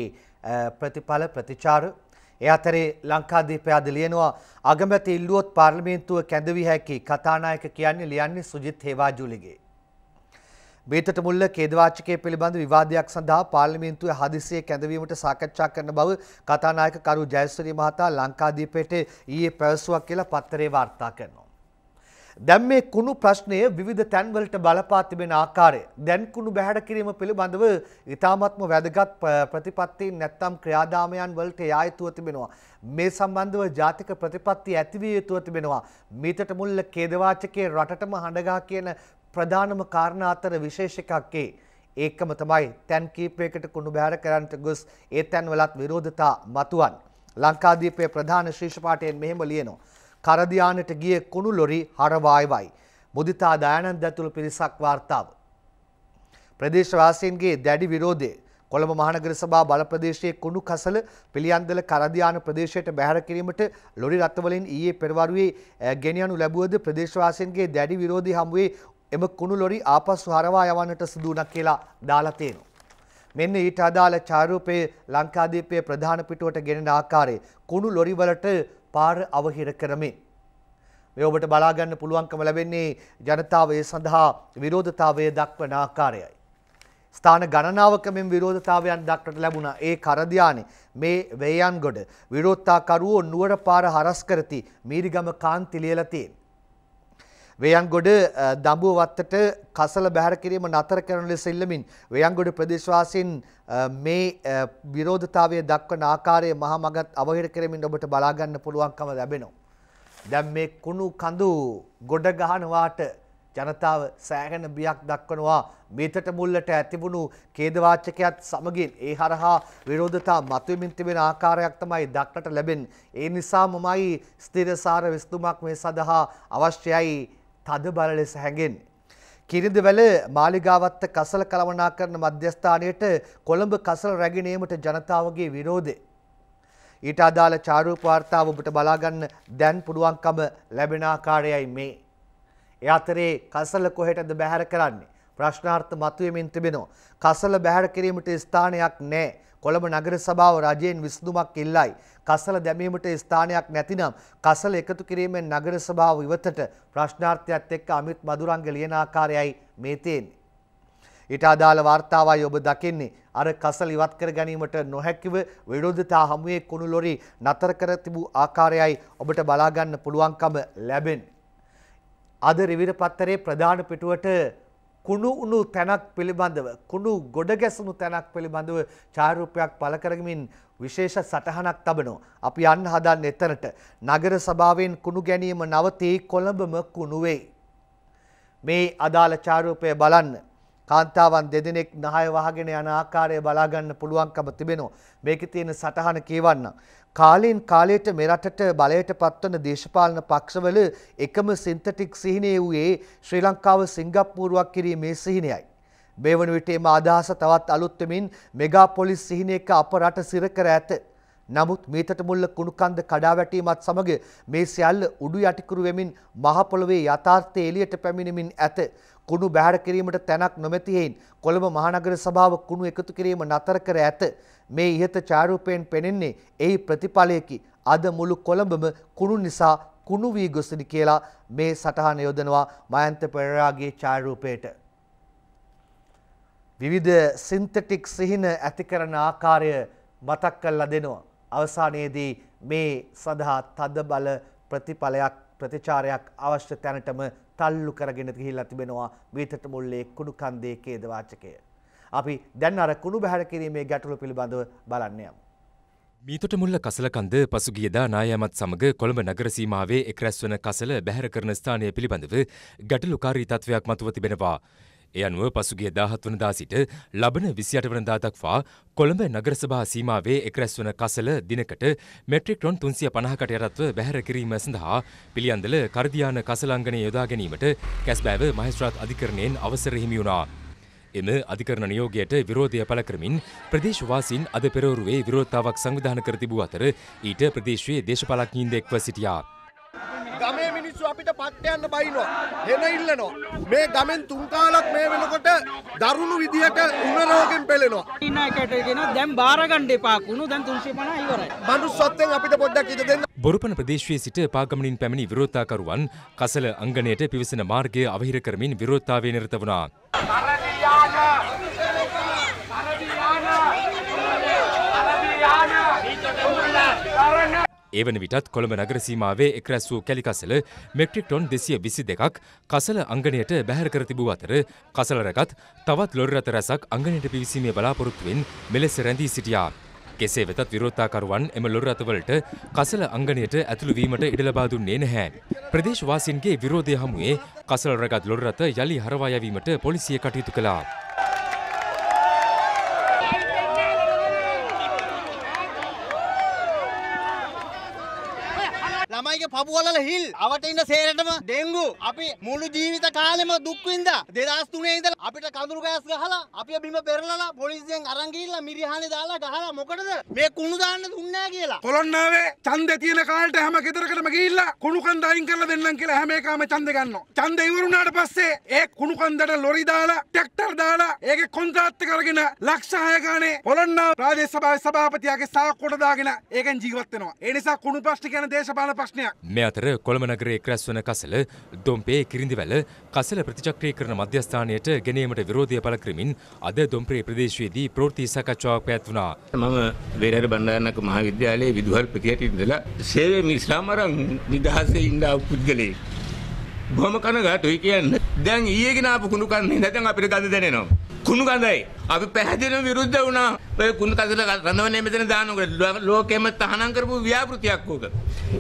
ප්‍රතිඵල ප්‍රතිචාර ඒ අතරේ ලංකාදීපය අද ලියනවා අගමැති ඉල්ලුවොත් පාර්ලිමේන්තුව කැඳවිය හැකි කතානායක කියන්නේ ලියන්නේ සුජිත් හේවාජුලිගේ. බේතට මුල්ල කේදවාචකය පිළිබඳ විවාදයක් සඳහා පාර්ලිමේන්තුවේ හදිසියේ කැඳවීමට සාකච්ඡා කරන බව කතානායක කරු ජයශ්‍රී මහතා ලංකාදීපයට ඊයේ පැවසුවක් කියලා පත්තරේ වාර්තා කරනවා. දැන් මේ කුණු ප්‍රශ්නය විවිධ තැන්වලට බලපා තිබෙන ආකාරය දැන් කුණු බැහැර කිරීම පිළිබඳව ඊ타මත්ම වැදගත් ප්‍රතිපත්තීන් නැත්නම් ක්‍රියාදාමයන් වලට යා යුතුව තිබෙනවා මේ සම්බන්ධව ජාතික ප්‍රතිපත්ති ඇතිවිය යුතුව තිබෙනවා මීතට මුල්ල ඛේදවාචකයේ රටටම හඬගා කියන ප්‍රධානම කාරණා අතර විශේෂ එකක් ඒ ඒකම තමයි තැන් කීපයකට කුණු බැහැර කරන්නට ගොස් ඒ තැන්වලත් විරෝධතා මතුවන්. ලංකාදීපයේ ප්‍රධාන ශීර්ෂපාඨයෙන් මෙහෙම ලියනවා. කරදියානට ගිය කුණු ලොරි හරවායවයි. මුදිතා දයනන්ද ඇතුළු පිරිසක් වාර්තාව. ප්‍රදේශවාසීන්ගේ දැඩි විරෝධය කොළඹ මහනගර සභා බල ප්‍රදේශයේ කුණු කසල පිළියන්දල කරදියාන ප්‍රදේශයට බැහැර කිරීමට ලොරි රථවලින් ඊයේ පෙරවරුවේ ගෙනියනු ලැබුවද ප්‍රදේශවාසීන්ගේ දැඩි විරෝධය හමුවේ එම කුණු ලොරි ආපසු හරවා යවන්නට සිදු වුණා කියලා දාලා තියෙනවා. මෙන්න ඊට අදාළ චාරූපයේ ලංකාදීපයේ ප්‍රධාන පිටුවට ගෙනෙන ආකාරයේ කුණු ලොරි වලට පාර අවහිර කරමින්. මේ ඔබට බලාගන්න පුළුවන්කම ලැබෙන්නේ ජනතාවය සඳහා විරෝධතාවය දක්වන ආකාරයයි. ස්ථාන ගණනාවක මෙම විරෝධතාවයන් දක්නට ලැබුණා. ඒ කරදියානේ මේ වේයන් ගොඩ විරෝධතාකරුවෝ නුවර පාර හරස් කරති මීරිගම කාන්තිලියලා තියෙන. වේයන්ගොඩ දඹුව වත්තට කසල බැහැර කිරීම නතර කරන ලෙස ඉල්ලමින් වේයන්ගොඩ ප්‍රදේශවාසීන් මේ විරෝධතාවය දක්වන ආකාරයේ මහා මගත් අවහිර කරමින් ඔබට බලා ගන්න පුළුවන්කම ලැබෙනවා. දැන් මේ කුණු කඳු ගොඩ ගහනවාට ජනතාව සෑහෙන බියක් දක්වනවා මේතට මුල්ලට ඇතිබුණු ඛේදවාචකයත් සමගින් ඒ හරහා විරෝධතා මතුවෙමින් තිබෙන ආකාරයක් තමයි දක්නට ලැබෙන්නේ. ඒ නිසා මමයි ස්ථිරසාර විසඳුමක් මේ සඳහා අවශ්‍යයි තද බල ලෙස හැඟෙන්නේ. කිරිඳිවැල මාලිගාවත්ත කසල කළමනාකරන මධ්‍යස්ථානයට කොළඹ කසල රැගෙනීමට ජනතාවගේ විරෝධය. ඊට අදාළ චාරූප වාර්තාව ඔබට බලාගන්න දැන් පුළුවන්කම ලැබෙන ආකාරයයි මේ. ඒ අතරේ කසල කොහෙටද බැහැර කරන්නේ? ප්‍රශ්නාර්ථ මතුවමින් තිබෙනවා. කසල බැහැර කිරීමට ස්ථානයක් නැහැ. කොළඹ නගර සභාව රජයෙන් විසඳුමක් ඉල්ලයි. කසල දැමීමට ස්ථානයක් නැතිනම් කසල එකතු කිරීමෙන් නගර සභාව ඉවතට ප්‍රශ්නාර්ථයත් එක්ක අමිත් මදුරංග ලියන ආකාරයයි මේ තියෙන්නේ. ඊට අදාළ වාර්තාවයි ඔබ දකින්නේ අර කසල ඉවත් කර ගැනීමට නොහැකිව විරෝධතා හමුවේ කුණු ලොරි නතර කර තිබූ ආකාරයයි ඔබට බලා ගන්න පුළුවන්කම ලැබෙන්නේ. අද රිවිර පත්තරේ ප්‍රධාන පිටුවට කුණු උණු තැනක් පිළිබඳව කුණු ගොඩ ගැසුණු තැනක් පිළිබඳව ඡායරූපයක් පළ කරගමින් විශේෂ සටහනක් තබනවා. අපි යන්න හදන්නේ එතනට. නගර සභාවෙන් කුණු ගැනීම නවතී කොළඹම කුණුවේ. මේ අදාළ ඡායරූපය බලන්න. කාන්තාවන් දෙදෙනෙක් නහය වහගෙන යන ආකාරය බලාගන්න පුළුවන්කම තිබෙනවා. මේකේ තියෙන සටහන කියවන්න. කාලෙන් කාලයට මෙරටට බලයට පත්වන දේශපාලන පක්ෂවල එකම සින්තටික් සිහිනය වූයේ ශ්‍රී ලංකාව සිංගප්පූරුවක් කිරීමේ සිහිනයයි. මේ වන විටේම අදහස තවත් අලුත්වමින් මෙගා පොලිස් සිහිනයක අප රට සිරකර ඇත. නමුත් මීතට මුල්ල කුණුකන්ද කඩාවැටීමත් සමග මේ සියල්ල උඩු යටිකුරු වෙමින් මහපොළොවේ යථාර්ථය එළියට පැමිණෙමින් ඇත. කුණු බැහැර කිරීමට තැනක් නොමැති හේයින් කොළඹ මහනගර සභාව කුණු එකතු කිරීම නතර කර ඇත. මේ ඉහත චාරූපයෙන් පෙනෙන්නේ එහි ප්‍රතිඵලයකි. අද මුළු කොළඹම කුණු නිසා කුණු වී ගොසිනි කියලා මේ සටහන යොදනවා මයන්ත පෙරරාගේ ඡායාරූපයට. විවිධ සින්තටික් සිහින ඇති කරන ආකාරය මතක් කරලා දෙනවා. අවසානයේදී මේ සඳහා තදබල ප්‍රතිඵලයක් ප්‍රතිචාරයක් අවශ්‍ය තැනටම තල්ලු කරගෙන ගිහිල්ලා තිබෙනවා වීතට මුල්ලේ කුණු කන්දේ ඛේදවාචකය. අපි දැන් අර කුණු බහැර කිරීමේ ගැටලු පිළිබඳව බලන්න යමු. මීතොට මුල්ල කසලකන්ද පසුගියදා නායමත් සමග කොළඹ නගර සීමාවේ එක් රැස්වන කසල බැහැර කරන ස්ථානය පිළිබඳව ගැටලුකාරී තත්ත්වයක් මතුව තිබෙනවා. ඒ අනුව පසුගිය දාහත් වනදා සිට ලබන විසියට වනදා දක්වා කොළඹ නගරසභා සීමාවේ එක්රැස්වන කසල දිනකට මෙට්‍රික් ටොන් තුන්සිය පනහකට යටත්ව බැහැර කිරීම සඳහා පිළියන්දල කරදියාන කසලංගනය යොදා ගැනීමට කැස්බෑව මහස්ත්‍රාත් අධිකරණයෙන් අවසර හිමි වුණා. එම අධිකරණ නියෝගයට විරෝධය පළ කරමින් ප්‍රදේශවාසීන් අද පෙරවරුවේ විරෝධතාවක් සංවිධාන කර තිබූ අතර ඊට ප්‍රදේශයේ දේශපාලඥයින් එක්ව සිටියා. ගමේ අපිට පට්ටයන්න බයිනවා හෙන ඉල්ලනවා මේ ගමෙන් තුන්කාලක් මේ වෙනකොට දරුණු විදිහට උනරෝගෙන් පෙළෙනවා ඉන්න එකටගෙන දැන් බාරගණ්ඩ එපාකුණු දැන් තුන්සේ පන ඉවරයි මනුස්සත්වෙන් අපිට පොඩ්ඩක් ඉද දෙන්න බොරුපන ප්‍රදේශයේ සිට පාගමනින් පැමිණි විරෝධතාකරුවන් කසල අංගණයට පිවිසෙන මාර්ගය අවහිර කරමින් විරෝධතාවේ නිරත වුණා. ඒවන විටත් කොළඹ නගර සීමාවේ එක් රැස් වූ කැලිකසල මෙට්‍රික් ටොන් දෙසිය විසි දෙකක් කසල අංගණයට බැහැර කර තිබූ අතර කසල රැගත් තවත් ලොරි රථ රැසක් අංගණයට පිවිසීමේ බලාපොරොත්තුවෙන් මෙලෙස රැඳී සිටියා. කෙසේ වෙතත් විරෝධතාකරුවන් එම ලොර රථවලට කසල අංගණයට ඇතුළු වීමට ඉඩ ලබා දුන්නේ නැහැ. ප්‍රදේශවාසීන්ගේ විරෝධය හමුවේ කසල රගත් ලොර රථ යලි හරවා යැවීමට පොලිසිය කටයුතු කළා. පපුවලල හිල් අවට ඉන්න සේරටම ඩෙංගු අපි මුළු ජීවිත කාලෙම දුක්වින්ද දෙදස් තුනේ ඉඳල අපිට කඳුරු ගෑස් ගහලා අපි බිම පෙරලලා පොලිසියෙන් අරංගිල්ලා මිරිහානි දාලා ගහලා මොකටද මේ කුණු දාන්න දුන්නේ කියලා කොළොන්නාවේ ඡන්දේ තියෙන කාලට හැම ගෙදරකටම ගිහිල්ලා කුණු කන්ද අයින් කරලා දෙන්නම් කියලා හැම එකම ඡන්දේ ගන්නවා ඡන්දේ ඉවර වුණාට පස්සේ ඒ කුණු කන්දට ලොරි දාලා ට්‍රැක්ටර් දාලා ඒක කොන්ත්‍රාත්ත කරගෙන ලක්ෂ හය ගානේ පොළොන්නාව ප්‍රාදේශ සභාවේ සභාපතියාගේ සාක්කුවට දාගෙන ඒකෙන් ජීවත් වෙනවා ඒ නිසා කුණු ප්‍රශ්න කියන දේශපාලන ප්‍රශ්නයක් මේ අතර කොළඹ නගරයේ ක්‍රැස්වන කසල, දොම්පේ කිරිඳිවැල කසල ප්‍රතිචක්‍රීකරණ මධ්‍යස්ථානයට ගෙනීමට විරෝධය පළ කරමින් අද දොම්පේ ප්‍රදේශයේදී ප්‍රවෘත්ති සාකච්ඡාවක් පැවැත්වුණා. මම වේරහැර බණ්ඩාරනායක මහාවිද්‍යාලයේ විදුහල් ප්‍රතියට ඉඳලා සේවයේ මිස්ලාමරන් නිදහසේ ඉඳා පුද්ගලෙක්. බොහොම කනගාටුයි කියන්නේ. දැන් ඊයේ ගෙනාපු කුණු කන්නේ නැත්නම් අපිට ගඳ දැනෙනවා. කුණු ගඳයි. අපි පැහැදිලිව විරුද්ධ වුණා. ඔය කුණු කඳල රඳවන්නේ මෙතන දානකොට ලෝකෙම තහනම් කරපු ව්‍යාපෘතියක් ඕක.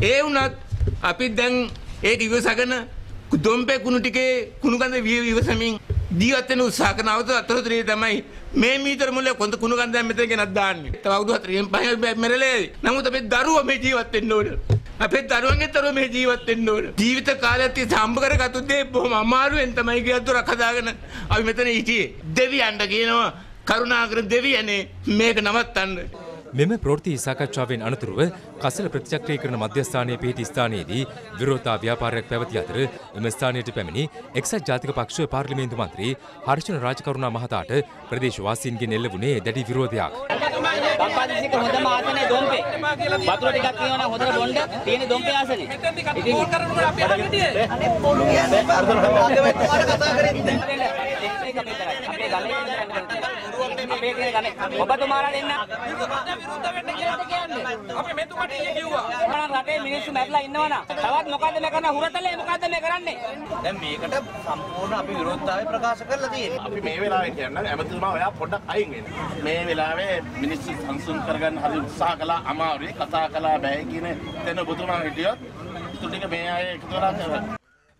ඒ වුණත් අපිත් දැන් ඒ ඉවසගෙන දොම්පේ කුණු ටිකේ කුණුගඳ ඉවසමින් ජීවත් වෙන උත්සාහ කරන අතරතුරේ තමයි මේ මීටර මුල කොඳ කුණුගඳ මෙතන ගෙනත් දාන්නේ. තව අවුරුදු 4න් 5න් මෙරළේ. නමුත් අපේ දරුවෝ මේ ජීවත් වෙන්න ඕන. අපේ දරුවන්ගේ දරුවෝ මේ ජීවත් වෙන්න ඕන. ජීවිත කාලයත් සම්බ කරගත්තු දේ බොහොම අමාරුවෙන් තමයි ගියත් රක් හදාගෙන අපි මෙතන හිටියේ. දෙවියන්ට කියනවා කරුණාකර දෙවියනේ මේක නවත්තන්න. මෙම ප්‍රෘති සාකච්ඡාවෙන් අනතුරුව කසල ප්‍රතිචක්‍රීකරණ මධ්‍යස්ථානයේ පිහිටි ස්ථානයේදී විරෝතා ව්‍යාපාරයක් පැවති අතර එම ස්ථානයට පැමිණි එක්සත් ජාතික පක්ෂ පාර්ලිමේන්තු මන්ත්‍රී හර්ෂණ රාජකරුණා මහතාට ප්‍රදේශවාසීන්ගෙන් එල්ල වුණේ දැඩි විරෝධයක්. පම්පාදිසික හොඳම ආසනේ දොම්පේ. වතුර ටිකක් තියෙනවා නම් හොඳට බොන්න තියෙන දොම්පේ ආසනේ. ඉතින් කෝල් කරනකොට අපි අහන්න හිටියේ. අනේ පොළු කියන්නේ අර කතා කරන්නේ. ඒක අපේ කරන්නේ. අපේ ගලේ අපේ කියන ගන්නේ ඔබතුමාලා දෙන්න විරුද්ධ වෙන්න කියලා කියන්නේ අපි මෙතුමට ඊයේ කිව්වා මම රටේ මිනිස්සු මැරලා ඉන්නවනම් තවත් මොකද්ද මේ කරන හුරතලේ මොකද්ද මේ කරන්නේ දැන් මේකට සම්පූර්ණ අපි විරෝධතාවය ප්‍රකාශ කරලා තියෙනවා අපි මේ වෙලාවේ කියන්න ඇමතිතුමා ඔයා පොඩ්ඩක් අයින් වෙන්න මේ වෙලාවේ මිනිස්සු සංසුන් කරගන්න හරි උත්සාහ කළා අමාරුයි කතා කළා බෑ කියන තැන ඔබතුමා හිටියොත් තුටික මේ අය එකතු කරලා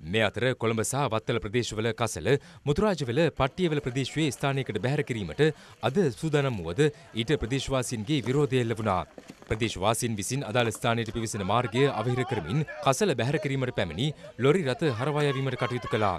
මේ අතර කොළඹ සහ වත්තල ප්‍රදේශවල කසල මුතුරාජවල පට්ටියවල ප්‍රදේශයේ ස්ථානයකට බැහැර කිරීමට අද සූදානම් වුවද ඊට ප්‍රදේශවාසීන්ගේ විරෝධය එල්ලවුණා. ප්‍රදේශවාසීන් විසින් අදාළ ස්ථානයට පිවිසෙන මාර්ගය අවහිර කරමින් කසල බැහැර කිරීමට පැමිණි ලොරි රථ හරවා යවීමට කටයුතු කළා.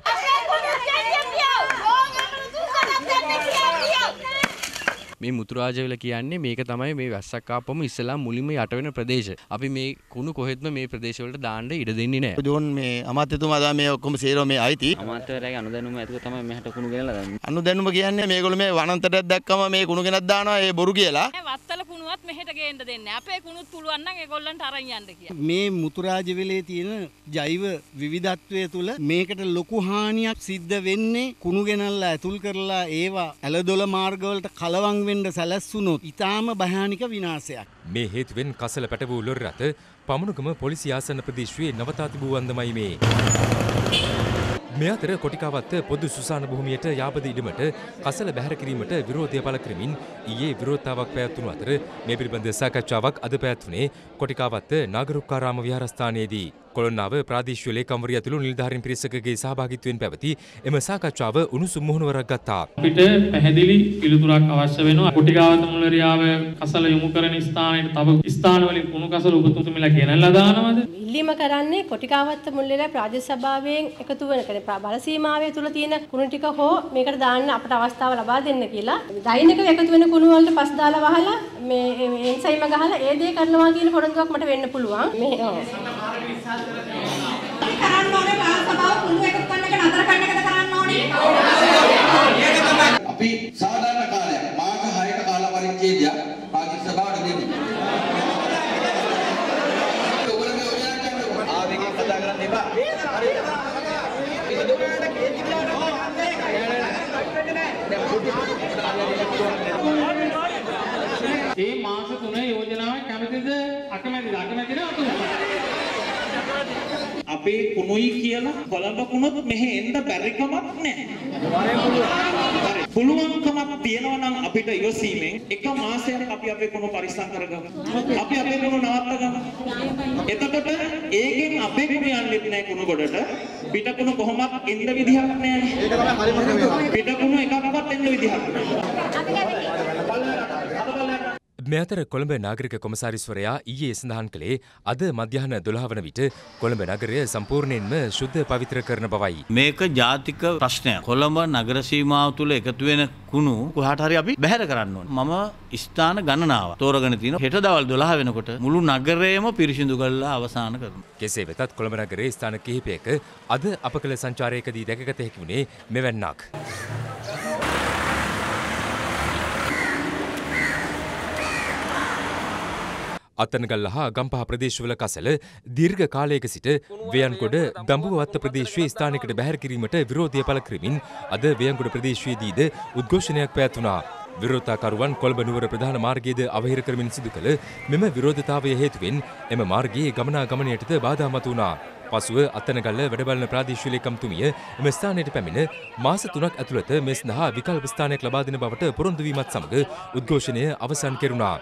මේ මුතුරාජවල කියන්නේ මේක තමයි මේ වැස්සක් ආපම ඉස්සලා මුලින්ම යට වෙන ප්‍රදේශ. අපි මේ කුණු කොහෙත්ම මේ ප්‍රදේශවලට දාන්න ඉඩ දෙන්නේ නැහැ. ජෝන් මේ අමාත්‍යතුමා දා මේ ඔක්කොම සේරෝ මේ අයිති. අමාත්‍යවරයාගේ අනුදැනුම ඇතුළු තමයි මෙහට කුණු ගෙනලා දාන්නේ. අනුදැනුම කියන්නේ මේගොල්ලෝ මේ වනන්තරයක් දැක්කම මේ කුණු ගෙනත් දානවා ඒ බොරු කියලා. වත්තල කුණුවත් මෙහෙට ගේන්න දෙන්න. අපේ කුණුත් පුළුවන් නම් ඒගොල්ලන්ට අරන් යන්න කියලා. මේ මුතුරාජ වෙලේ තියෙන ජෛව විවිධත්වය තුළ මේකට ලොකු හානියක් සිද්ධ වෙන්නේ කුණු ගෙනල්ලා ඇතුල් කරලා ඒවා ඇලදොල මාර්ගවලට කලවම් වෙන්ඩ සැලැස්සුනොත් ඉතාම භයානික විනාසයක්. මේ හේතුවෙන් කසල පැටවූ ලොරරත පමණුකම පොලිසියාසන ප්‍රදේශවයේ නවතාතිබූ අන්දමයි මේ. මේ අතර කොටිකාවත්ත පොදු සුසාන භූමියට යාබද ඉඩමට කසල බැහැර කිරීමට විරෝධය පළ කරමින් ඊයේ විරෝධතාවක් පැවැත්වුණු අතර මේ පිළිබඳ සාකච්ඡාවක් අද පැවැත්වුණේ කොටිකාවත්ත නාගරුක්කාරාම විහාරස්ථානයේදී. කොළොන්නාව ප්‍රාදේශීය ලේකම්වරිය ඇතුළු නිලධාරීන් පිරිසකගේ සහභාගීත්වයෙන් පැවති එම සාකච්ඡාව උණුසුම් මුහුණුවරක් ගත්තා. අපිට පැහැදිලි පිළිතුරක් අවශ්‍ය වෙනවා. කුටිගාවත මුල්ලරියාව කසල යොමු කරන ස්ථානයේ තව ස්ථානවලින් කුණු කසල උපතුමිලා ගෙනල්ලා දානවද? ඉල්ලීම කරන්නේ කොටිකාවත්ත මුල්ලේලා ප්‍රාදේශ සභාවෙන් එකතු වෙන කෙනේ බල සීමාවේ තුල තියෙන කුණු ටික හෝ මේකට දාන්න අපට අවස්ථාව ලබා දෙන්න කියලා දෛනිකව එකතු වෙන කුණු වලට පස් දාලා වහලා මේ එන්සයිම ගහලා ඒ දේ කරනවා කියන පොරොන්දුවක් මට වෙන්න පුළුවන් මේ කරන්න ඕනේ බල සභාව කුණු එකතු කරන එක නතර කරන එකද කරන්න ඕනේ අපි සාධාරණ කාලයක් මාස 6ක කාල පරිච්ඡේදයක් ඒ මාස තුන යෝජනාවෙන් කැමතිද අකමැතිද අකමැතිද අකමැතිද අපේ කුණුයි කියලා බලබකුණොත් මෙහෙ එන්න බැරි කමක් නැහැ. පුළුවන්කමක් තියෙනවා නම් අපිට ඉවසීමෙන් එක මාසයක් අපි අපේ කුණු පරිස්සම් කරගමු. අපි අපේ කුණු නවත්තගමු. එතකොට ඒකෙන් අපේ කුණු යන්නේ නැහැ කුණු ගොඩට. පිටකුණු කොහොමත් එන්න විදිහක් නැහැ. පිටකුණු එකක්වත් එන්න විදිහක් නැහැ. මේ අතර කොළඹ නාගරික කොමසාරිස්වරයා ඊයේ සඳහන් කළේ අද මධ්‍යහන 12 වන විට කොළඹ නගරය සම්පූර්ණයෙන්ම ශුද්ධ පවිත්‍ර කරන බවයි. මේක ජාතික ප්‍රශ්නයක්. කොළඹ නගර සීමාව තුළ එකතු වෙන කුණු කොහාට හරි අපි බැහැර කරන්න ඕනේ. මම ස්ථාන ගණනාව තෝරගෙන තියෙනවා. හෙට දවල් 12 වෙනකොට මුළු නගරයම පිරිසිදු කරලා අවසන් කරනවා. කෙසේ වෙතත් කොළඹ නගරයේ ස්ථාන කිහිපයක අද අප කළ සංචාරයකදී දැකගත හැකි වුණේ මෙවැන්නක්. අත්තනගල්ල හා ගම්පහ ප්‍රදේශවල කසල දීර්ඝ කාලයක සිට වයන්කොඩ දඹුවත්ත ප්‍රදේශයේ ස්ථානයකට බැහැර කිරීමට විරෝධය පළ කරමින් අද වයන්කොඩ ප්‍රදේශයේදීද උද්ඝෝෂණයක් පැවැතුණා. විරෝධතාකරුවන් කොළඹ නුවර ප්‍රධාන මාර්ගයේද අවහිර කරමින් සිදු කළ මෙම විරෝධතාවය හේතුවෙන් එම මාර්ගයේ ගමනාගමනයටද බාධා මතු වුණා. පසුව අත්තනගල්ල වැඩබලන ප්‍රාදේශීය ලේකම්තුමිය එම ස්ථානයට පැමිණ මාස 3ක් ඇතුළත මේ සඳහා විකල්ප ස්ථානයක් ලබා දෙන බවට පොරොන්දු වීමත් සමග උද්ඝෝෂණය අවසන් කෙරුණා.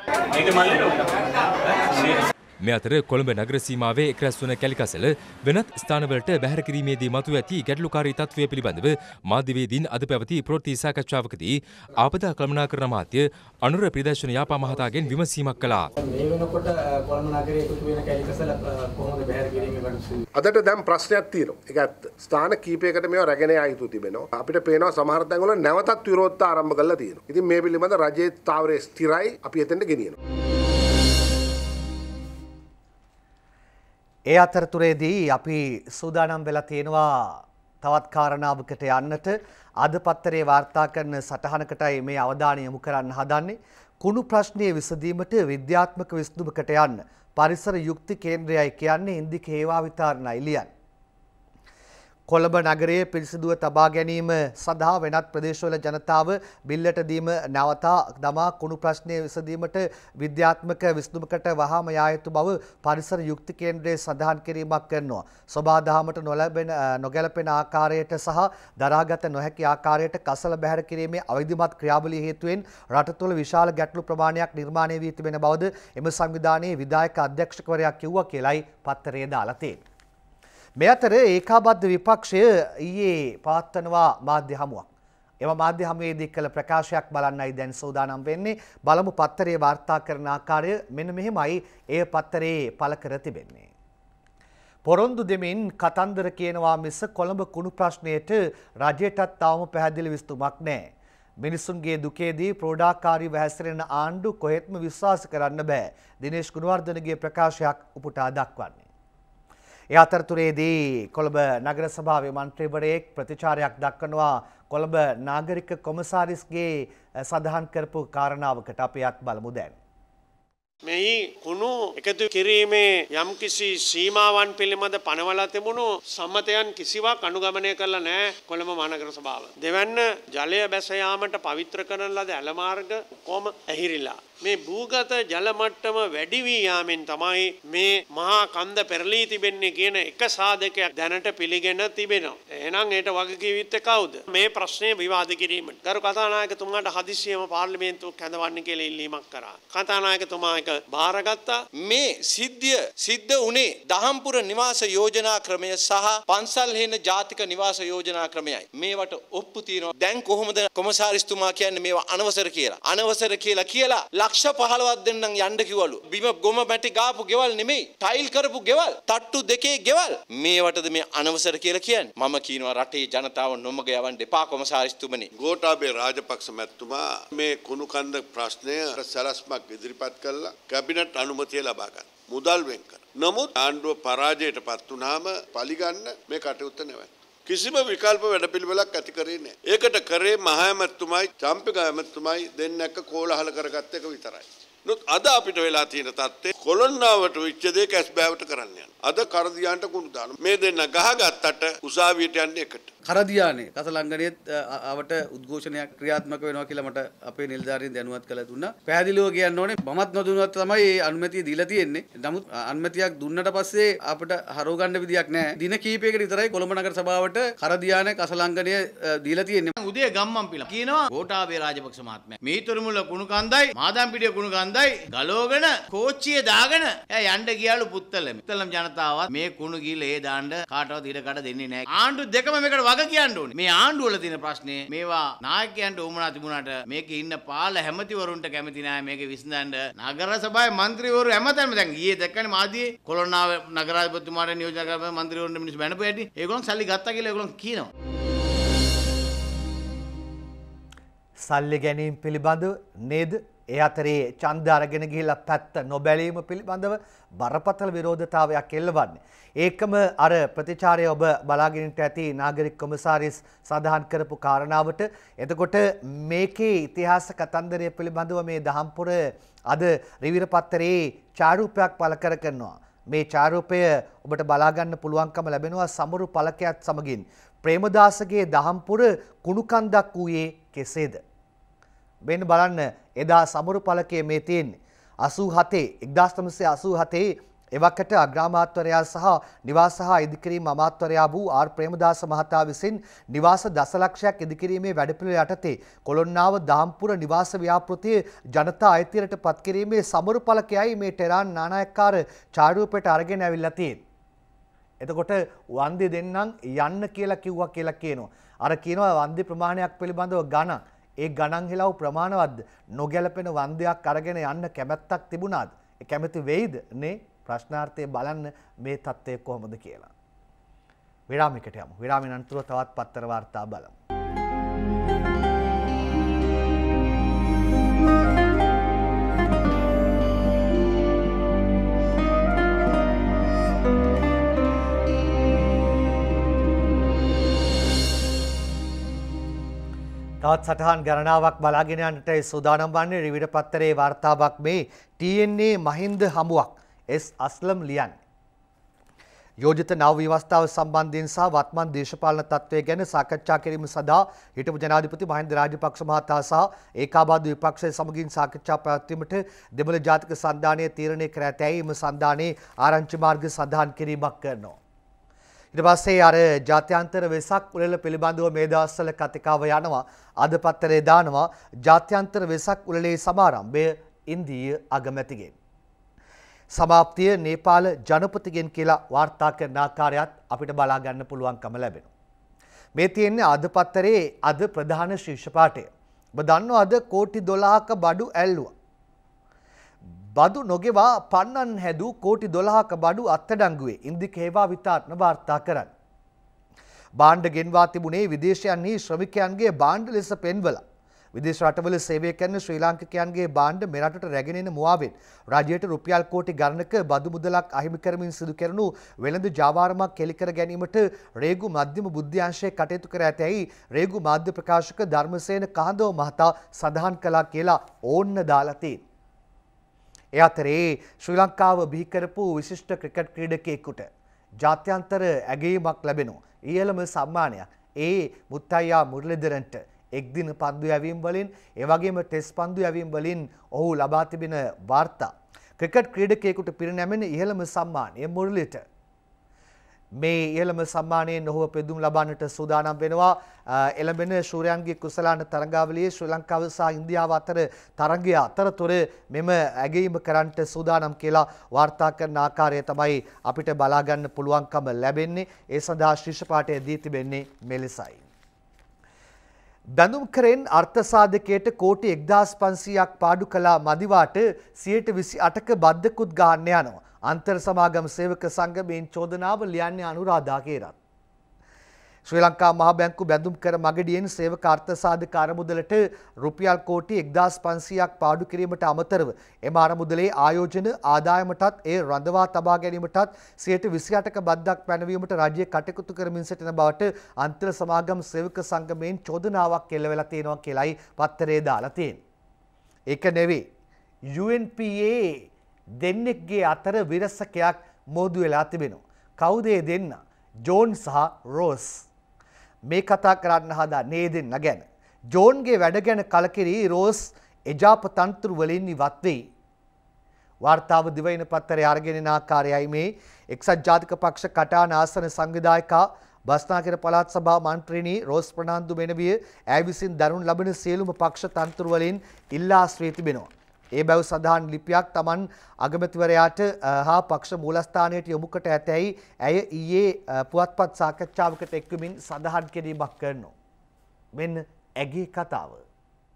මේ අතර කොළඹ නගර සීමාවේ එක්රැස් වන කැලිකසල වෙනත් ස්ථානවලට බැහැර කිරීමේදී මතු ඇති ගැටලුකාරී තත්ත්වය පිළිබඳව මාධ්‍යවේදීන් අද පැවති ප්‍රවෘත්ති සාකච්ඡාවකදී ආපදා කළමනාකරණ අමාත්‍ය අනුර ප්‍රදර්ශන යාපා මහතාගෙන් විමසීමක් කළා. මේ වෙනකොට කොළඹ නගරයේ එකතු වෙන කැලිකසල කොහොමද බැහැර කිරීමේ කටයුතු? අදට දැන් ප්‍රශ්නයක් තියෙනවා. ඒක ඇත්ත. ස්ථාන කීපයකට මේව රැගෙන යා යුතු තිබෙනවා. අපිට පේනවා සමහර තැන්වල නැවතත් විරෝධතා ආරම්භ කරලා තියෙනවා. ඉතින් මේ පිළිබඳ රජයේ ස්ථාවරයේ ස්ථිරයි අපි එතෙන්ට ගෙනියනවා. ඒ අතරතුරේදී අපි සූදානම් වෙලා තියෙනවා තවත් කාරණාවකට යන්නට අද පත්තරේ වාර්තා කරන සටහනකටයි මේ අවධානය යොමු කරන්න හදන්නේ. කුණු ප්‍රශ්නය විසඳීමට විද්‍යාත්මක විසඳුමකට යන්න පරිසර යුක්ති කේන්ද්‍රයයි කියන්නේ ඉන්දික හේවාවිතාරණයි ලියන්නේ. කොළඹ නගරයේ පිරිසිදුව තබා ගැනීම සඳහා වෙනත් ප්‍රදේශවල ජනතාව බිල්ලට දීම නැවතා දමා කුණු ප්‍රශ්නය විසඳීමට විද්‍යාත්මක විසඳුමකට වහාම යා යුතු බව පරිසර යුක්ති කේන්ද්‍රයේ සඳහන් කිරීමක් කරනවා. සබාදහමට නොලැබෙන නොගැලපෙන ආකාරයට සහ දරාගත නොහැකි ආකාරයට කසල බැහැර කිරීමේ අවිධිමත් ක්‍රියාවලිය හේතුවෙන් රට තුළ විශාල ගැටලු ප්‍රමාණයක් නිර්මාණය වී තිබෙන බවද එම සංවිධානයේ විධායක අධ්‍යක්ෂකවරයා කිව්වා කියලයි පත්තරේ දාලා තියෙන්නේ. මේ අතර ඒකාබද්ධ විපක්ෂය ඊයේ පවත්වනවා මාධ්‍ය හමුවක්. එම මාධ්‍ය හමුවේදී කළ ප්‍රකාශයක් බලන්නයි දැන් සෝදානම් වෙන්නේ. බලමු පත්තරේ වාර්තා කරන ආකාරය මෙන්න මෙහෙමයි එය පත්තරේ පළ කර තිබෙන්නේ. පොරොන්දු දෙමින් කතන්දර කියනවා මිස කොළඹ කුණු ප්‍රශ්නයට රජයටත් තවම පැහැදිලි විස්තුමක් නැහැ. මිනිසුන්ගේ දුකේදී ප්‍රෝඩාකාරී වැහැසිරෙන ආණ්ඩු කොහෙත්ම විශ්වාස කරන්න බෑ. දිනේෂ් ගුණවර්ධනගේ ප්‍රකාශයක් උපුටා දක්වන්නේ. ඒ අතරතුරේදී කොළඹ නගර සභාවේ මන්ත්‍රීවරයෙක් ප්‍රතිචාරයක් දක්වනවා කොළඹ නාගරික කොමසාරිස්ගේ සඳහන් කරපු කාරණාවකට අපි අත් බලමු දැන්. මෙහි කුණු එකතු කිරීමේ යම්කිසි සීමාවන් පිළිබඳ පනවලා තිබුණු සම්මතයන් කිසිවක් අනුගමනය කරලා නැහැ කොළඹ මහනගර සභාව. දෙවැන්න ජලය බැස යාමට පවිත්‍ර කරන ලද ඇලමාර්ග කොම ඇහිරිලා. මේ භූගත ජල මට්ටම වැඩි වී යාමෙන් තමයි මේ මහා කන්ද පෙරලී තිබෙන්නේ කියන එක සාධකයක් දැනට පිළිගෙන තිබෙනවා. එහෙනම් ඒට වගකීවිත්තේ කවුද? මේ ප්‍රශ්නේ විවාද කිරීමට. ගරු කථානායකතුමාට හදිසියෙම පාර්ලිමේන්තුව කැඳවන්න කියලා ඉල්ලීමක් කරා. කථානායකතුමා ඒක බාරගත්තා. මේ සිද්ධිය සිද්ධ වුණේ දහම්පුර නිවාස යෝජනා ක්‍රමය සහ පන්සල් හේන ජාතික නිවාස යෝජනා ක්‍රමයයි. මේවට ඔප්පු තියෙනවා. දැන් කොහොමද කොමසාරිස්තුමා කියන්නේ මේවා අනවසර කියලා. අනවසර කියලා කියලා ලක්ෂ පහලවත් දෙන්නම් යන්න කිවලු. බිම ගොම මැටි ගාපු ගෙවල් නෙමෙයි. ටයිල් කරපු ගෙවල්. තට්ටු දෙකේ ගෙවල්. මේවටද මේ අනවසර කියලා කියන්නේ. මම කියනවා රටේ ජනතාව නොමග යවන්න එපා කොමසාරිස්තුමනි. ගෝඨාභය රාජපක්ෂ මැතිතුමා මේ කුණු කන්ද ප්‍රශ්නය සලස්මක් ඉදිරිපත් කළා. කැබිනට් අනුමැතිය ලබා ගන්න. මුදල් වෙන් කර. නමුත් ආණ්ඩුව පරාජයට පත් වුණාම පරිගන්න මේ කටයුත්ත නැවත කිසිම විකල්ප වැඩපිළිවෙලක් ඇති කරේ නැහැ. ඒකට කරේ මහාමැතිතුමයි චම්පික ඇමැතිතුමයි දෙන්නක කෝලහල කරගත්ත එක විතරයි. නොත් අද අපිට වෙලා තියෙන තත්ත්වය කොළොන්නාවට විච්ච දේ කැස්බෑවට කරන්න යනවා. අද කරදියාන්ට කුණු දාන මේ දෙන්න ගහගත්තට උසාවියට යන්නේ එකට. කරදියානේ කසලංගනයේත් අවට උද්ඝෝෂණයක් ක්‍රියාත්මක වෙනවා කියලා මට අපේ නිලධාරීන් දැනුවත් කළා දුන්නා. පැහැදිලිව කියන්න ඕනේ මමත් නොදුනවත් තමයි මේ අනුමැතිය දීලා තියෙන්නේ. නමුත් අනුමැතියක් දුන්නට පස්සේ අපිට හරව ගන්න විදියක් නැහැ. දින කීපයකට විතරයි කොළඹ නගර සභාවට කරදියානේ කසලංගනය දීලා තියෙන්නේ. උදේ ගම්මන් පිලා කියනවා ගෝඨාභය රාජපක්ෂ මහත්මයා මීතුරුමුල කුණු කන්දයි මාදම්පිටිය කුණු කන්දයි ගලෝගෙන කෝච්චිය දාගෙන එයා යන්න ගියාලු පුත්තලම. පුත්තලම ජනතාවත් මේ කුණු ගිල ඒ දාන්න කාටවත් ඉඩ කඩ දෙන්නේ නැහැ. ආණ්ඩු දෙකම මේකට වග කියන්න ඕනේ. මේ ආණ්ඩුවල තියෙන ප්‍රශ්නේ මේවා නායකයන්ට උවමනා තිබුණාට මේකේ ඉන්න පාල හැමතිවරුන්ට කැමති නෑ මේක විසඳන්න. නගර සභාවේ മന്ത്രിවරු හැමතැනම දැන් ඊයේ දැක්කනේ මාධ්‍යයේ කොළොන්නාව නගරාධිපතිතුමාට නියෝජනය කරපු മന്ത്രിවරුන්ට මිනිස්සු බැනපු හැටි. ඒගොල්ලන් සල්ලි ගත්තා කියලා ඒගොල්ලන් කියනවා. සල්ලි ගැනීම් පිළිබඳ නේද ඒ අතරේ ඡන්ද අරගෙන ගිහිල්ලා පැත්ත නොබැලීම පිළිබඳව බරපතල විරෝධතාවයක් එල්ලවන්නේ. ඒකම අර ප්‍රතිචාරය ඔබ බලාගෙන ඇති නාගරික කොමසාරිස් සඳහන් කරපු කාරණාවට එතකොට මේකේ ඉතිහාස කතන්දරය පිළිබඳව මේ දහම්පොර අද රිවිර පත්තරේ චාරූපයක් පළ කර කරනවා. මේ චාරූපය ඔබට බලාගන්න පුළුවන්කම ලැබෙනවා සමරු පළකයක් සමගින්. ප්‍රේමදාසගේ දහම්පුර කුණුකන්දක් වූයේ කෙසේද? වෙන්න බලන්න එදා සමුරු පලකයේ මේ තියෙන්නේ 87 1987 එවකට අග්‍රාමාත්වරයා සහ නිවාස සහ ඉදිකිරීම අමාත්වරයා වූ ආර් ප්‍රේමදාස මහතා විසින් නිවාස දසලක්ෂයක් ඉදිකිරීමේ වැඩපිළිවෙළ යටතේ කොළොන්නාව දාම්පුර නිවාස ව්‍යාපෘතියේ ජනතා අයිතියට පත්කිරීමේ සමරු පලකයයි මේ ටෙරාන් නානායක්කාර චාරූපයට අරගෙන ඇවිල්ලා තියෙන්නේ. එතකොට වන්දි දෙන්නම් යන්න කියලා කිව්වා කියලා කියනවා. අර කියනවා වන්දි ප්‍රමාණයක් පිළිබඳව ගණන් ඒ ගණන් හෙලව් ප්‍රමාණවත්ද නොගැලපෙන වන්දයක් අරගෙන යන්න කැමැත්තක් තිබුණාද? ඒ කැමැති වෙයිද? නේ ප්‍රශ්නාර්ථය බලන්න මේ தත්ත්වය කොහොමද කියලා. විරාමයකට යමු. විරාමයෙන් අනතුරුව තවත් පත්තර වාර්තා බලමු. තවත් සටහන් ගණනාවක් බලාගෙන යන්නට සූදානම් වන්නේ රිවිඩ පත්තරේ වාර්තාවක් මේ TNA මහින්ද හමුවක් S අස්ලම් ලියන්. යෝජිත නව ව්‍යවස්ථාව සම්බන්ධයෙන් සහ වත්මන් දේශපාලන තත්ත්වය ගැන සාකච්ඡා කිරීම සඳහා හිටපු ජනාධිපති මහින්ද රාජපක්ෂ මහතා සහ ඒකාබද්ධ විපක්ෂය සමගින් සාකච්ඡා පැවැත්වීමට දෙමළ ජාතික සන්ධානය තීරණය කර ඇතැයි එම සන්ධානයේ ආරංචි මාර්ග සඳහන් කිරීමක් කරනවා. ඉට පස්සේ අර ජාත්‍යන්තර වෙසක් උළෙල පිළිබඳව මේ දවස්සල කතිකාව යනවා අද පත්තරේ දානවා ජාත්‍යන්තර වෙසක් උළලේ සමාරම්භය ඉන්දීය අගමැතිගෙන්. සමාප්තිය නේපාල ජනපතිගෙන් කියලා වාර්තා කරන ආකාරයත් අපිට බලාගන්න පුළුවන්කම ලැබෙන. මේ තියෙන්නේ අද පත්තරේ අද ප්‍රධාන ශීර්ෂපාටය. බ දන්නව අද කෝටි දොලාහක බඩු ඇල්ලුව. වදු නොගෙවා පන්නන් හැදූ කෝටි දොළහක බඩු අත්තඩංගුවේ ඉන්දික හේවා විතාත්න වාර්තා කරන්න. බාණ්ඩ ගෙන්වා තිබුණේ විදේශයන්හි ශ්‍රමිකයන්ගේ බාණ්ඩ ලෙස පෙන්වලා. විදේශ රටවල සේවය කරන ශ්‍රී ලාංකිකයන්ගේ බාණ්ඩ මෙරටට රැගෙන එන මුවාවෙන් රජයට රුපියල් කෝටි ගණනක බදු මුදලක් අහිමි කරමින් සිදු කරනු වෙළඳ ජාවාරමක් කෙලිකර ගැනීමට රේගු මධ්‍යම බුද්ධ්‍යංශයේ කටයුතු කර ඇතැයි රේගු මාධ්‍ය ප්‍රකාශක ධර්මසේන කහඳව මහතා සඳහන් කළා කියලා ඕන්න දාලා තියෙනවා. එ අතරේ ශ්‍රී ලංකාව බිහිකරපු විශිෂ්ට ක්‍රිකට් ක්‍රීඩකයෙකුට ජාත්‍යන්තර ඇගේීමක් ලැබෙනු ඉහළම සම්මානයක් ඒ මුත්තයියා මුරලිදරන්ට එක්දින පන්දු ඇවීම් වලින් ඒවගේම ටෙස් පන්දු ඇවීම් වලින් ඔහු ලබාතිබෙන වාර්තා. ක්‍රිකට් ක්‍රීඩකයෙකුට පිරිනැමෙන ඉහළම සම්මානය මුරලිට මේ ඉහළම සම්මානයෙන් ඔහුව පෙදුම් ලබන්නට සූදානම් වෙනවා එළඹෙන ශූරයන්ගේ කුසලාන තරඟාවලියේ ශ්‍රී ලංකාව සහ ඉන්දියාව අතර තරඟය අතරතුර මෙම ඇගීම කරන්නට සූදානම් කියලා වාර්තා කරන ආකාරය තමයි අපිට බලා ගන්න පුළුවන්කම ලැබෙන්නේ ඒ සඳහා ශිෂ්‍ය පාඨය දී තිබෙන්නේ මෙලෙසයි බැඳුම් කරෙන් අර්ථසාධකයට කෝටි 1500ක් පාඩු කළා මදිවාට 128ක බද්දකුත් ගන්න යනවා. අන්තර් සමාගම් සේවක සංගමයෙන් චෝදනාව ලියන්නේ අනුරාධා කේරත්. ශ්‍රී ලංකා මහ බැංකු බැඳුම් කර මගඩියෙන් සේවක අර්ථ සාධක අරමුදලට රුපියල් කෝටි 1500ක් පාඩු කිරීමට අමතරව එම අරමුදලේ ආයෝජන ආදායමටත් ඒ රඳවා තබා ගැනීමටත් 28ක බද්දක් පැනවීමට රජය කටයුතු කරමින් සිටින බවට අන්තර් සමාගම් සේවක සංගමයෙන් චෝදනාවක් එල්ල වෙලා තියෙනවා කියලයි පත්තරේ දාලා තියෙන්නේ. ඒක නෙවෙයි UNPA දෙන්නෙක්ගේ අතර විරසකයක් මෝදු වෙලා තිබෙනවා. කවුද දෙන්න? ජෝන් සහ රෝස් මේ කතා කරන්න හදා නේදෙන්න ගැන. ජෝන්ගේ වැඩ ගැන කලකිරී රෝස් එජාප තන්තුරු වලින් ඉවත් වෙයි. වාර්තාව දිවයින පත්තරය අරගෙනෙන ආකාරයයි මේ එක්සත් ජාතික පක්ෂ කටාන ආසන සංවිධායකා බස්නාකර පළාත් සභා මන්ත්‍රීණී රෝස් ප්‍රනාන්දු මෙනවිය ඇය විසින් දරුණු ලබන සියලුම පක්ෂ තන්තුරු වලින් ඉල්ලා ශ්‍රී තිබෙනවා. ඒ බැව් සඳහන් ලිපියක් Taman අගමැතිවරයාට හා පක්ෂ මූලස්ථානයට යොමු කොට ඇතැයි ඇය ඊයේ පුවත්පත් සාකච්ඡාවකට එක්වමින් සඳහන් කිරීමක් කරනවා. මෙන්න ඇගේ කතාව.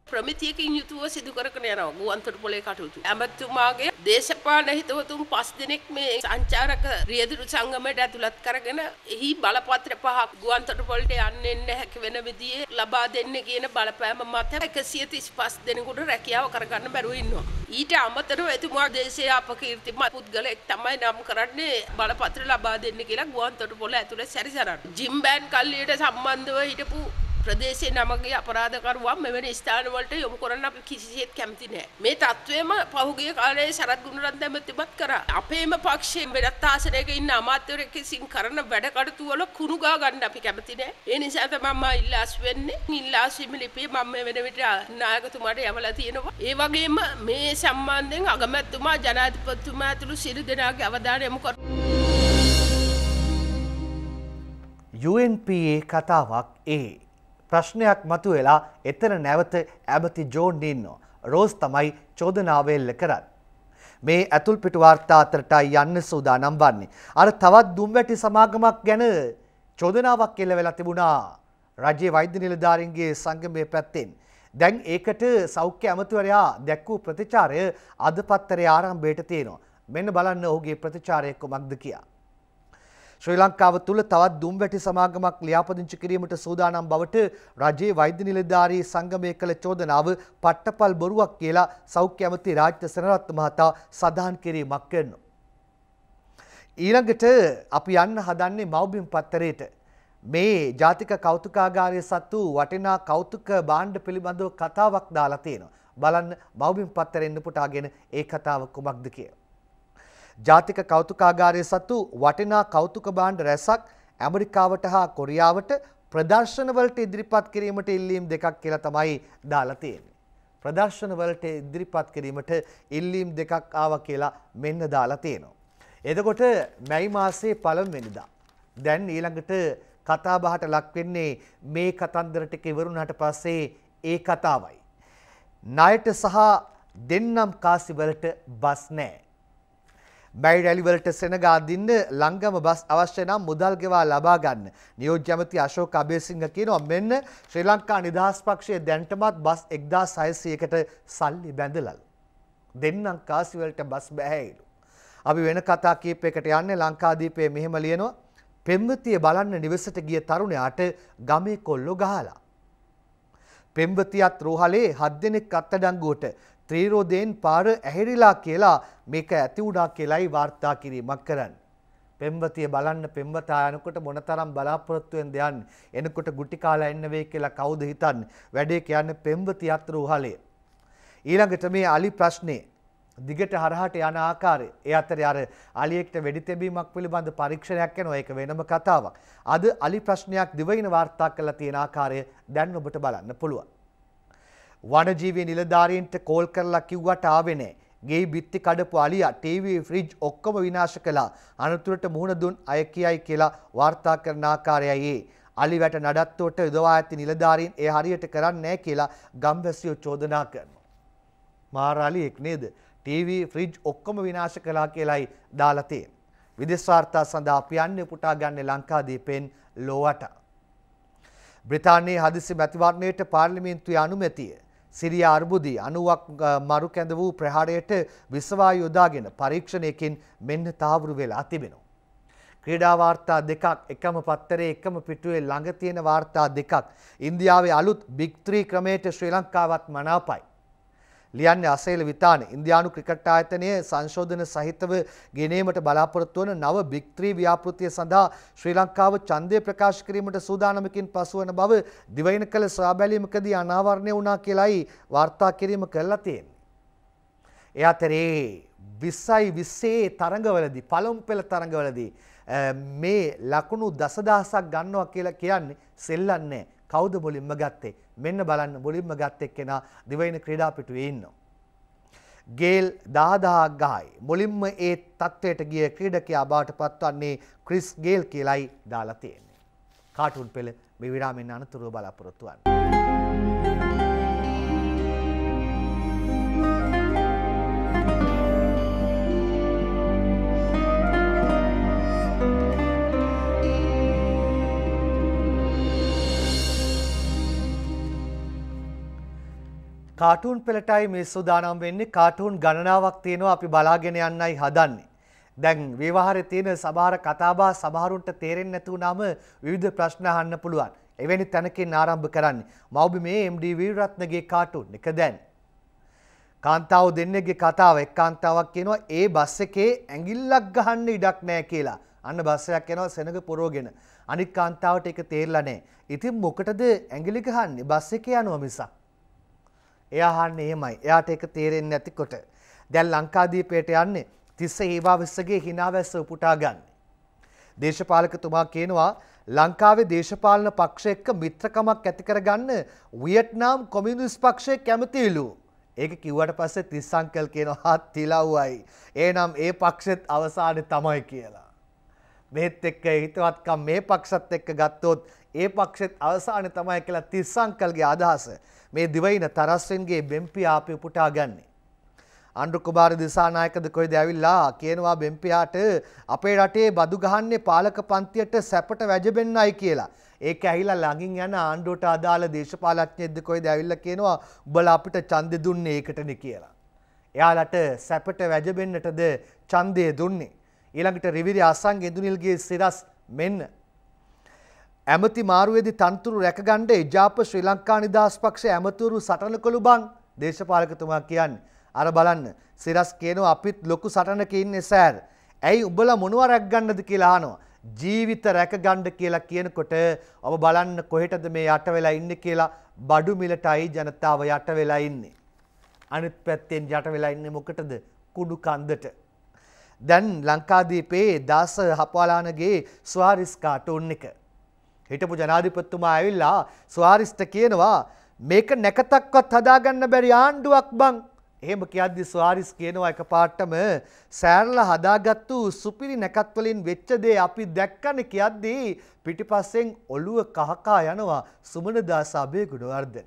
ප්‍රමිතියකින් යුතුව සිදු කරගෙන යනවා ගුවන්තොට පොලේ කටයුතු. ඇමතුමාගේ දේශපාලන හිතවතුන් පස් දෙනෙක් මේ සංචාරක රියදුරු සංගමයට ඇතුළත් කරගෙන එහි බලපත්‍ර පහක් ගුවන්තොට පොලට යන්නේ නැහැ වෙන විදිහේ ලබා දෙන්න කියන බලපෑම මත 135 දෙනෙකුට රැකියාව කරගන්න බැරුව ඉන්නවා. ඊට අමතරව එතුමා දේශයේ අපකීර්තිමත් පුද්ගලෙක් තමයි නම් කරන්නේ බලපත්‍ර ලබා දෙන්න කියලා ගුවන්තොට පොල ඇතුළේ සැරිසරන. ජිම් බෑන් කල්ලියට සම්බන්ධව හිටපු ප්‍රදේශයේ නමගේ අපරාධකරුවන් මෙවැනි ස්ථානවලට යොමු කරන්න අපි කිසිසේත් කැමති නැහැ. මේ තත්වයේම පහුගිය කාලයේ සරත් ගුණරත්න මැතිපත් කරා. අපේම පක්ෂයෙන් වෙනත් ආසනයක ඉන්න අමාත්‍යවරයෙක් විසින් කරන වැඩ කටයුතු වල කුණු ගා ගන්න අපි කැමති නැහැ. ඒ නිසා තමයි මම ඉල්ලාස් වෙන්නේ. ඉල්ලාස් වීම ලිපිය මම මේ වෙන විට නායකතුමාට යවලා තියෙනවා. ඒ වගේම මේ සම්බන්ධයෙන් අගමැතිතුමා ජනාධිපතිතුමා ඇතුළු සියලු දෙනාගේ අවධානය යොමු කරනවා. UNPA කතාවක් ඒ ප්‍රශ්නයක් මතුවෙලා එතන නැවත ඇමති ජෝන් ඉන්නවා. රෝස් තමයි චෝදනාව එල්ල කරන්නේ. මේ ඇතුල් පිට වාර්තා අතරටයි යන්න සූදානම් වන්නේ. අර තවත් දුම්වැටි සමාගමක් ගැන චෝදනාවක් එල්ල වෙලා තිබුණා. රජයේ වෛද්‍ය නිලධාරීන්ගේ සංගමයේ පැත්තෙන්. දැන් ඒකට සෞඛ්‍ය ඇමතිවරයා දැක් වූ ප්‍රතිචාරය අද පත්තරේ ආරම්භයට තියෙනවා. මෙන්න බලන්න ඔහුගේ ප්‍රතිචාරය කොමක්ද කියලා. ශ්‍රී ලංකාව තුළ තවත් දුම්වැටි සමාගමක් ලියාපදිංචි කිරීමට සූදානම් බවට රජයේ වෛද්‍ය නිලධාරී සංගමය කළ චෝදනාව පට්ටපල් බොරුවක් කියලා සෞඛ්‍ය ඇමති රාජ්‍ය සෙනරත් මහතා සඳහන් කිරීමක් කරනවා. ඊළඟට අපි යන්න හදන්නේ මව්බිම් පත්තරේට. මේ ජාතික කෞතුකාගාරය සත්තු වටිනා කෞතුක බාණ්ඩ පිළිබඳව කතාවක් දාලා තියෙනවා. බලන්න මව්බිම් පත්තරෙන් පුටාගෙන ඒ කතාව කුමක්ද කියලා. ජාතික කෞතුකාගාරය සතු වටිනා කෞතුක බාණ්ඩ රැසක් ඇමරිකාවට හා කොරියාවට ප්‍රදර්ශනවලට ඉදිරිපත් කිරීමට ඉල්ලීම් දෙකක් කියලා තමයි දාලා තියෙන්නේ. ප්‍රදර්ශනවලට ඉදිරිපත් කිරීමට ඉල්ලීම් දෙකක් ආවා කියලා මෙන්න දාලා තියෙනවා. එතකොට මැයි මාසේ පළමුවෙනිදා. දැන් ඊළඟට කතා බහට ලක් වෙන්නේ මේ කතන්දර ටික ඉවරුණාට පස්සේ ඒ කතාවයි. ණයට සහ දෙන්නම් කාසිවලට බස් නැහැ. මැයි රැලිවලට සෙනගාදින්න ලංගම බස් අවශ්‍ය නම් මුදල් ගෙවා ලබා ගන්න. නියෝජ්‍ය ඇමති අශෝක අබේසිංහ කියනවා මෙන්න ශ්‍රී ලංකා නිදහස් පක්ෂයේ දැන්ටමත් බස් 1600කට සල්ලි බැඳලලු. දෙන්නම් කාසිවලට බස් බෑයිලු. අපි වෙන කතා කීපයකට යන්නේ ලංකාදීපයේ මෙහෙම ලියනවා. පෙම්වතිය බලන්න නිවසට ගිය තරුණයාට ගමේ කොල්ලෝ ගහලා. පෙම්වතියත් රෝහලේ හත් දෙනෙක් අත්අඩංගුවට ත්‍රීරෝධයෙන් පාර ඇහිරිලා කියලා මේක ඇති වුණා කියලායි වාර්තා කිරීමක් කරන්න. පෙම්වතිය බලන්න පෙම්වතා යනකොට මොනතරම් බලාපොරොත්තුවෙන්ද යන්නේ. එනකොට ගුටි කාලා එන්න වෙයි කියලා කවුද හිතන්නේ? වැඩේ කියන්නේ පෙම්වතිය අතර උහලේ. ඊළඟට මේ අලි ප්‍රශ්නේ දිගට හරහට යන ආකාරය. ඒ අතරේ අර අලියෙක්ට වෙඩි තැබීමක් පිළිබඳ පරීක්ෂණයක් යනවා. ඒක වෙනම කතාවක්. අද අලි ප්‍රශ්නයක් දිවයින වාර්තා කරලා තියෙන ආකාරය දැන් ඔබට බලන්න පුළුවන්. වනජීවී නිලධාරීන්ට කෝල් කරලා කිව්වට ආවේ නැහැ. ගේ බිත්ති කඩපු අලියා ටීවී ෆ්‍රිජ් ඔක්කොම විනාශ කළා. අනතුරට මුහුණ දුන් අය කියයි කියලා වාර්තා කරන ආකාරයයි. අලි වැට නඩත්තුවට යොදවා ඇති නිලධාරීන් ඒ හරියට කරන්නේ නැහැ කියලා ගම්වැසියෝ චෝදනා කරනවා. මාරාලියෙක් නේද? ටීවී ෆ්‍රිජ් ඔක්කොම විනාශ කළා කියලයි දාලා තියෙන්නේ. විදෙස් වාර්තා සඳහා අපි යන්නේ පුටා ගන්න ලංකාදීපෙන් ලෝවට. බ්‍රිතාන්‍යයේ හදිසි මැතිවරණයට පාර්ලිමේන්තුවේ අනුමැතිය සිරියා අර්බුදි අනුවක් මරු කැඳ වූ ප්‍රහාරයට විසවා යොදාගෙන පරීක්ෂණයකින් මෙන්න තාවුරු වෙලා තිබෙනවා. ක්‍රීඩා වාර්තා දෙකක් එකම පත්තරේ එකම පිටුවේ ළඟ තියෙන වාර්තා දෙකක් ඉන්දියාවේ අලුත් බිග් 3 ක්‍රමයට ශ්‍රී ලංකාවත් මනාපයි. ලියන්නේ අසේල විතාන ඉන්දියානු ක්‍රිකට් ආයතනය සංශෝධන සහිතව ගෙනීමට බලාපොරොත්තු වන නව බිග් 3 ව්‍යාපෘතිය සඳහා ශ්‍රී ලංකාව ඡන්දය ප්‍රකාශ කිරීමට සූදානමකින් පසුවන බව දිවයින කළ සොයාබැලීමකදී අනාවරණය වුණා කියලයි වාර්තා කිරීම කළා තියෙන්නේ. ඒ අතරේ 20යි 20 තරඟවලදී පළමු පෙළ තරඟවලදී මේ ලකුණු දසදහසක් ගන්නවා කියලා කියන්නේ සෙල්ලන්නේ කවුද මුලින්ම ගත්තේ? මෙන්න බලන්න මුලින්ම ගත් එක්කෙනා දිවයින ක්‍රීඩා පිටුවේ ඉන්නවා. ගේල් 10000ක් ගහයි. මුලින්ම ඒ තත්වයට ගිය ක්‍රීඩකයා බවට පත්වන්නේ ක්‍රිස් ගේල් කියලයි දාලා තියෙන්නේ. කාටුන් පෙළ මේ විරාමෙන් අනතුරුව බලාපොරොත්තු වෙනවා. කාටුන් පෙළටයි මේ සූදානම් වෙන්නේ කාටුන් ගණනාවක් තියෙනවා අපි බලාගෙන යන්නයි හදන්නේ. දැන් විවාහරේ තියෙන සමහර කතාබහ සමහරුන්ට තේරෙන්නේ නැති වුනම විවිධ ප්‍රශ්න අහන්න පුළුවන්. එවැනි තැනකින් ආරම්භ කරන්නේ. මව්බිමේ MD වීරරත්නගේ කාටුන් එක දැන්. කාන්තාව දෙන්නේගේ කතාව එක් කාන්තාවක් කියනවා ඒ බස් එකේ ඇඟිල්ලක් ගහන්න ඉඩක් නැහැ කියලා. අන්න බස් එකක් යනවා සෙනඟ පුරෝගෙන. අනිත් කාන්තාවට ඒක තේරෙලා නැහැ. ඉතින් මොකටද ඇඟිලි ගහන්නේ? බස් එකේ යනවා මිසක්. එයා අහන්නේ එහෙමයි. එයාට ඒක තේරෙන්නේ නැතිකොට. දැන් ලංකාදීපයට යන්නේ තිස්ස ඒවාවිස්සගේ හිනාවැස්ස උපුටා ගන්න. දේශපාලකතුමා කියනවා ලංකාවේ දේශපාලන පක්ෂ එක්ක මිත්‍රකමක් ඇති කරගන්න වියට්නාම් කොමියුනිස්ට් පක්ෂය කැමතිලු. ඒක කිව්වට පස්සේ තිස්ස අංකල් කියනවා තිලව්වයි. එහෙනම් ඒ පක්ෂෙත් අවසානේ තමයි කියලා. මෙහෙත් එක්ක හිතවත්කම් මේ පක්ෂත් එක්ක ගත්තොත් ඒ පක්ෂෙත් අවසානේ තමයි කියලා තිස්ස අංකල්ගේ අදහස. මේ දිවයින තරස්සෙන්ගේ බෙම්පියා පුටා ගන්නේ. අන්ඩු කුමාර දිසානායකද කොයිද ඇවිල්ලා කියනවා බෙම්පියාට අපේ රටේ බදු ගහන්නේ පාලක පන්තියට සැපට වැජබෙන්නයි කියලා. ඒක ඇහිලා ළඟින් යන ආණ්ඩුවට අදාළ දේශපාලඥයෙක්ද කොයිද ඇවිල්ලා කියනවා උඹලා අපිට ඡන්දෙ දුන්නේ ඒකටනේ කියලා. එයාලට සැපට වැජබෙන්නටද ඡන්දය දුන්නේ. ඊළඟට රිවිරි අසං ගෙඳුනිල්ගේ සිරස් මෙන්න ඇමති මාරුවේදී තනතුරු රැකගන්න එජාප ශ්‍රී ලංකා නිදහස් පක්ෂ ඇමතිවරු සටන කළු බං දේශපාලකතුමා කියන්නේ. අර බලන්න සිරස් කියනවා අපිත් ලොකු සටනක ඉන්නේ සෑර්. ඇයි උඹලා මොනවා රැකගන්නද කියලා අහනවා. ජීවිත රැකගන්න කියලා කියනකොට ඔබ බලන්න කොහෙටද මේ යට වෙලා ඉන්නේ කියලා බඩු මිලටයි ජනතාව යට වෙලා ඉන්නේ. අනිත් පැත්තෙන් යට වෙලා ඉන්නේ මොකටද? කුඩු කන්දට. දැන් ලංකාදීපේ දාස හපාලානගේ ස්වාරිස් කාටුන් එක හිටපු ජනාධිපත්තුමා ඇවිල්ලා ස්වාරිෂ්ට කියනවා මේක නැකතක්වත් හදාගන්න බැරි ආණ්ඩුවක් බං එහෙම කියද්දි ස්වාරිස් කියනවා එකපාරටම සෑරලා හදාගත්තු සුපිරි නැකත් වලින් වෙච්ච දේ අපි දැක්කනේ කියද්දි පිටිපස්සෙන් ඔළුව කහකා යනවා සුමනදාස අබේගුණවර්ධන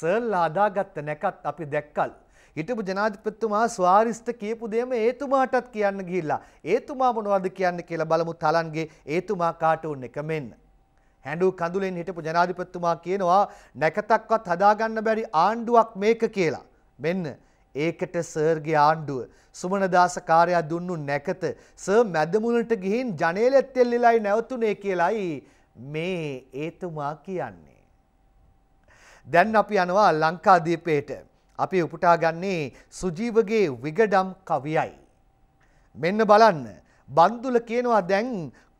සර්ලා හදාගත්ත නැකත් අපි දැක්කලු හිටපු ජනාධිපතිතුමා ස්වාරිස්ත කියපු දෙයම ඒතුමාටත් කියන්න ගිහිල්ලා ඒතුමා මොනවද කියන්නේ කියලා බලමු තලන්ගේ ඒතුමා කාටුන් එක මෙන්න හැඬු කඳුලෙන් හිටපු ජනාධිපතිතුමා කියනවා නැකතක්වත් හදාගන්න බැරි ආණ්ඩුවක් මේක කියලා. මෙන්න ඒකට සර්ගේ ආණ්ඩුව සුමනදාස කාර්යයක් දුන්නු නැකත සර් මැදමුණට ගිහින් ජනේලෙත් එල්ලිලායි නැවතුනේ කියලායි මේ ඒතුමා කියන්නේ. දැන් අපි යනවා ලංකාදීපේට. අපි උපුටා ගන්නේ සුජීවගේ විගඩම් කවියයි. මෙන්න බලන්න බන්දුල කියනවා දැන්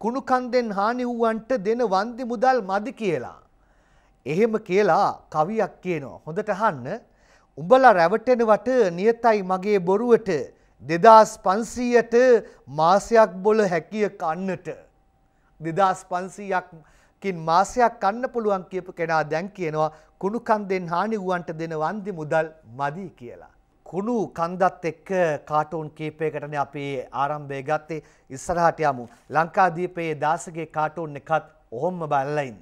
කුණු කන්දෙන් හානි වූවන්ට දෙන වන්දි මුදල් මදි කියලා. එහෙම කියලා කවියක් කියනවා. හොඳට අහන්න. උඹලා රැවටෙනවට නියතයි මගේ බොරුවට 2500ට මාසයක් බොල හැකිය කන්නට. 2500ක්කින් මාසයක් කන්න පුළුවන් කියපු කෙනා දැන් කියනවා කුණු කන්දෙන් හානි වූවන්ට දෙන වන්දි මුදල් මදි කියලා. කුණු කන්දත් එක්ක කාටුන් කීපයකටන අපි ආරම්භය ගත්තේ ඉස්සරහට යමු. ලංකාදීපයේ දාසගේ කාටුන් එකත් ඔහොම්ම බල්ලඉන්න.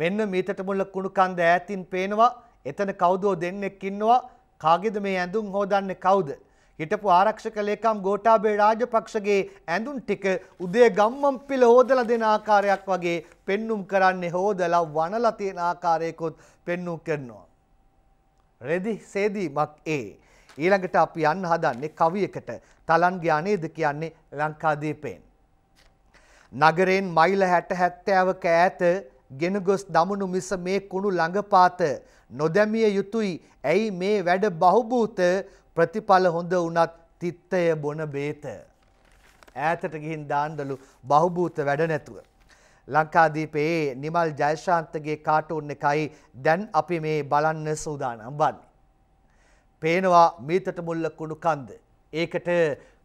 මෙන්න මීතට මුල්ල කුණු කන්ද ඇතින් පේනවා එතන කවුදෝ දෙන්නෙක් ඉන්නවා කාගෙද මේ ඇඳුම් හෝදන්න කවුද. හිටපු ආරක්ෂක ලේකම් ගෝටාබේ රාජපක්ෂගේ ඇඳුම් ටික උදේ ගම්මම් පිළ හොදලා දෙන ආකාරයක් වගේ පෙන්눔 කරන්නේ හොදලා වනලා තියෙන ආකාරයකොත් පෙන්눔 කරනවා. රෙදි සේදීමක් ඒ. ඊළඟට අපි යන්න හදන්නේ කවියකට තලන් ගානේද කියන්නේ ලංකාදීපයෙන්. නගරෙන් මයිල 60 70ක ඈත ගෙන ගොස් දමනු මිස මේ කුණු ළඟපාත නොදැමිය යුතුයි. ඇයි මේ වැඩ බහුබූත ප්‍රතිඵල හොඳ වුණත් තිත්තය බොන බේත. ඈතට ගිහින් දාන්නලු බහුබූත වැඩ නැතුව. ලංකාදීපයේ නිමල් ජයශාන්තගේ කාටුන් එකයි දැන් අපි මේ බලන්න සූදානම් වන්නේ. පේනවා මීතට මුල්ල කුණු කන්ද. ඒකට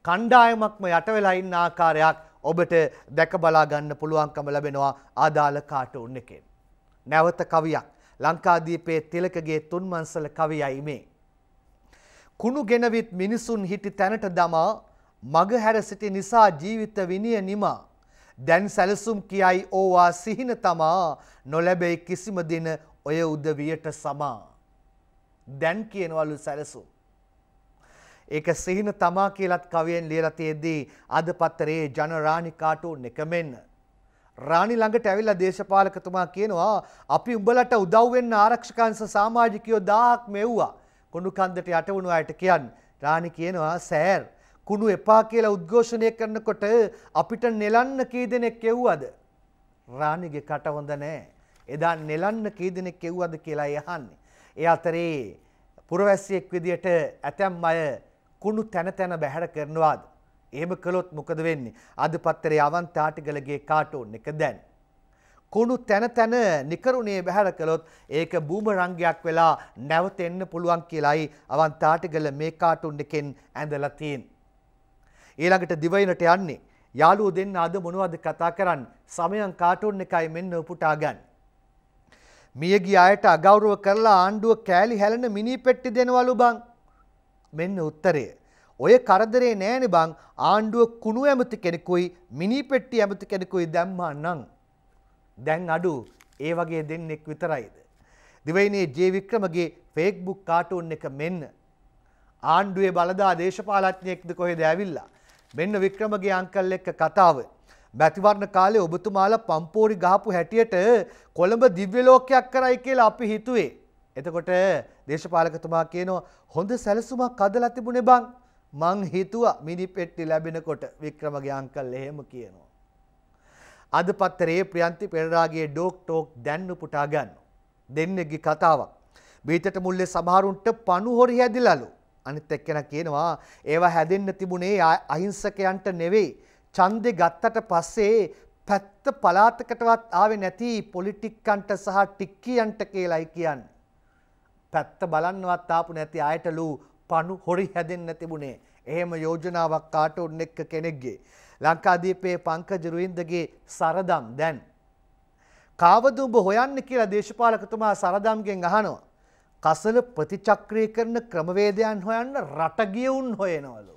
කණ්ඩායමක්ම යට වෙලා ඉන්න ආකාරයක් ඔබට දැක බලා ගන්න පුළුවන්කම ලැබෙනවා ආදාළ කාටුන් එකෙන්. නැවත කවියක් ලංකාදීපයේ තිලකගේ තුන්මන්සල කවියයි මේ. කුණු ගෙනවිත් මිනිසුන් හිටි තැනට දමා මගහැර සිටි නිසා ජීවිත විනිය නිමා දැන් සැලසුම් කියයි ඕවා සිහින තමා නොලැබෙයි කිසිම දින ඔය උදවියට සමා. දැන් කියනවලු සැලසුම්. ඒක සිහින තමා කියලත් කවියෙන් ලියලා තියෙද්දී අද පත්තරේ ජන රාණි කාටුන් එක මෙන්න. රාණි ළඟට ඇවිල්ලා දේශපාලකතුමා කියනවා අපි උඹලට උදව් වෙන්න ආරක්ෂකංශ සමාජිකයෝ 1000ක් මෙව්වා. කොණු කන්දට යටවුණු අයට කියන්න. රාණි කියනවා සෑර් කුණු එපා කියලා උද්ඝෝෂණය කරනකොට අපිට නෙලන්න කී දෙනෙක් එව්වද? රාණිගේ කට හොඳ නැහැ. එදා නෙලන්න කී දෙනෙක් එව්වද කියලා යහන්නේ. ඒ අතරේ පුරවැසියෙක් විදියට ඇතැම් අය කුණු තැන තැන බැහැර කරනවාද? එහෙම කළොත් මොකද වෙන්නේ? අද පත්තරේ අවන්තාටිගලගේ කාටෝන් එක දැන්. කුණු තැන තැන නිකරුණේ බැහැර කළොත් ඒක බූමරංගයක් වෙලා නැවත එන්න පුළුවන් කියලායි අවන්තාටිගල මේ කාටුන් එකෙන් ඇඳලා තියෙන්නේ. ඊළඟට දිවයිනට යන්නේ. යාළුවෝ දෙන්න අද මොනවද කතා කරන්න? සමයන් කාටුන් එකයි මෙන්න උපුටා ගන්න. මියගිය අයට අගෞරව කරලා ආණ්ඩුව කෑලි හැලෙන මිනි පෙට්ටි දෙනවලු බං. මෙන්න උත්තරය. ඔය කරදරේ නෑනේ බං ආණ්ඩුව කුණු ඇමති කෙනෙකුයි මිනි පෙට්ටි ඇමති කෙනෙකුයි දැම්මා නම්. දැන් අඩු ඒ වගේ දෙන්නෙක් විතරයිද. දිවයිනේ ජේ වික්‍රමගේ ෆේක්බුක් කාටුන් එක මෙන්න. ආණ්ඩුවේ බලදා දේශපාලඥයෙක්ද කොහෙද ඇවිල්ලා. මෙන්න වික්‍රමගේ අංකල් එක්ක කතාව. බැතිවරණ කාලේ ඔබතුමාලා පම්පෝරි ගහපු හැටියට කොළඹ දිව්‍ය ලෝකයක් කරයි කියලා අපි හිතුවේ. එතකොට දේශපාලකතුමා කියනවා හොඳ සැලසුමක් හදලා තිබුණේ බං. මං හිතුවා මිනිපෙට්ටි ලැබෙනකොට වික්‍රමගේ අංකල් එහෙම කියනවා. අද පත්තරේ ප්‍රියන්ති පෙරරාගේ ඩෝක් ටෝක් දැන්න පුටා ගන්න. දෙන්නේගේ කතාවක්. බීතට මුල්ලේ සමහරුන්ට පණු හොරි හැදිලාලු. අනිත් එක්කෙනා කියනවා ඒවා හැදෙන්න තිබුණේ අහිංසකයන්ට නෙවෙයි. ඡන්දේ ගත්තට පස්සේ පැත්ත පලාතකටවත් ආවේ නැති පොලිටික්කන්ට සහ ටික්කියන්ට කියලායි කියන්නේ. පැත්ත බලන්නවත් ආපු නැති අයටලු පණු හොරි හැදෙන්න තිබුණේ. එහෙම යෝජනාවක් කාට උන් එක්ක කෙනෙක්ගේ. ලංකාදීපයේ පංකජ රුවින්දගේ සරදම් දැන්. කාවද ඔබ හොයන්න කියලා දේශපාලකතුමා සරදම්ගෙන් අහනවා. කසල ප්‍රතිචක්‍රිය කරන ක්‍රමවේදයන් හොයන්න රටගියවුන් හොයනවලු.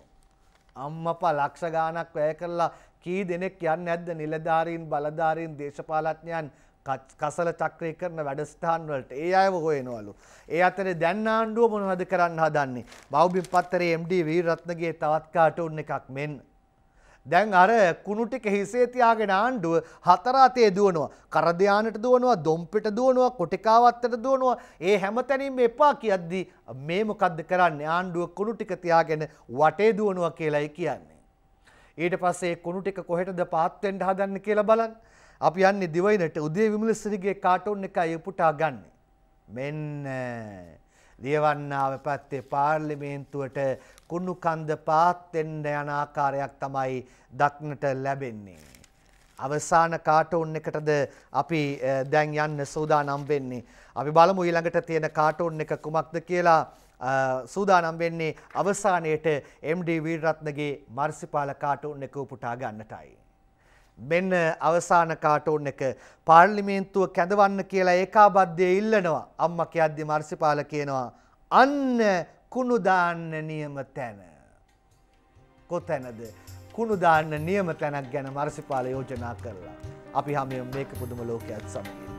අම්මපා ලක්ෂ ගානක් වැය කරලා කී දෙනෙක් යන්න ඇද්ද නිලධාරීන් බලධාරීන් දේශපාලඥයන් කසල චක්‍රය කරන වැඩස්ථාන් වලට ඒ අයව හොයනවලු. ඒ අතරේ දැන් ආණ්ඩුව මොනවද කරන්න හදන්නේ? බෞද්ධ පත්තරේ MD වීරරත්නගේ තවත් කාටුන් එකක් මෙන්න දැන් අර කුණු ටික හිසේ තියාගෙන ආණ්ඩුව හතර අතේ දුවනවා. කරදයානට දුවනවා, දොම්පෙට දුවනවා, කොටිකාවත්තට දුවනවා. ඒ හැමතැනින්ම එපා කියද්දී මේ මොකද්ද කරන්නේ? ආණ්ඩුව කුණු ටික තියාගෙන වටේ දුවනවා කියලායි කියන්නේ. ඊට පස්සේ කුණු ටික කොහෙටද පාත් වෙන්න හදන්නේ කියලා බලන්න. අපි යන්නේ දිවයිනට උදේ විමලසිරිගේ කාටුන් එකයි උපුටා ගන්න. මෙන්න දියවන්නාව පැත්තේ පාර්ලිමේන්තුවට කුණු කන්ද පාත් වෙන්න යන ආකාරයක් තමයි දක්නට ලැබෙන්නේ. අවසාන කාටුන් එකටද අපි දැන් යන්න සූදානම් වෙන්නේ. අපි බලමු ඊළඟට තියෙන කාටුන් එක කුමක්ද කියලා සූදානම් වෙන්නේ අවසානයේට MD වීරරත්නගේ මාර්සිපාල කාටුන් එක උපුටා ගන්නටයි. මෙන්න අවසාන කාටෝන් එක පාර්ලිමේන්තුව කැඳවන්න කියලා ඒකාබද්ධය ඉල්ලනවා. අම්මා කියද්දි මාර්සිපාල කියනවා අන්න කුණු දාන්න නියම තැන. කොතැනද? කුණු දාන්න නියම තැනක් ගැන මාර්සිපාල යෝජනා කරලා. අපි හැමෝම මේක පුදුම ලෝකයක් සමග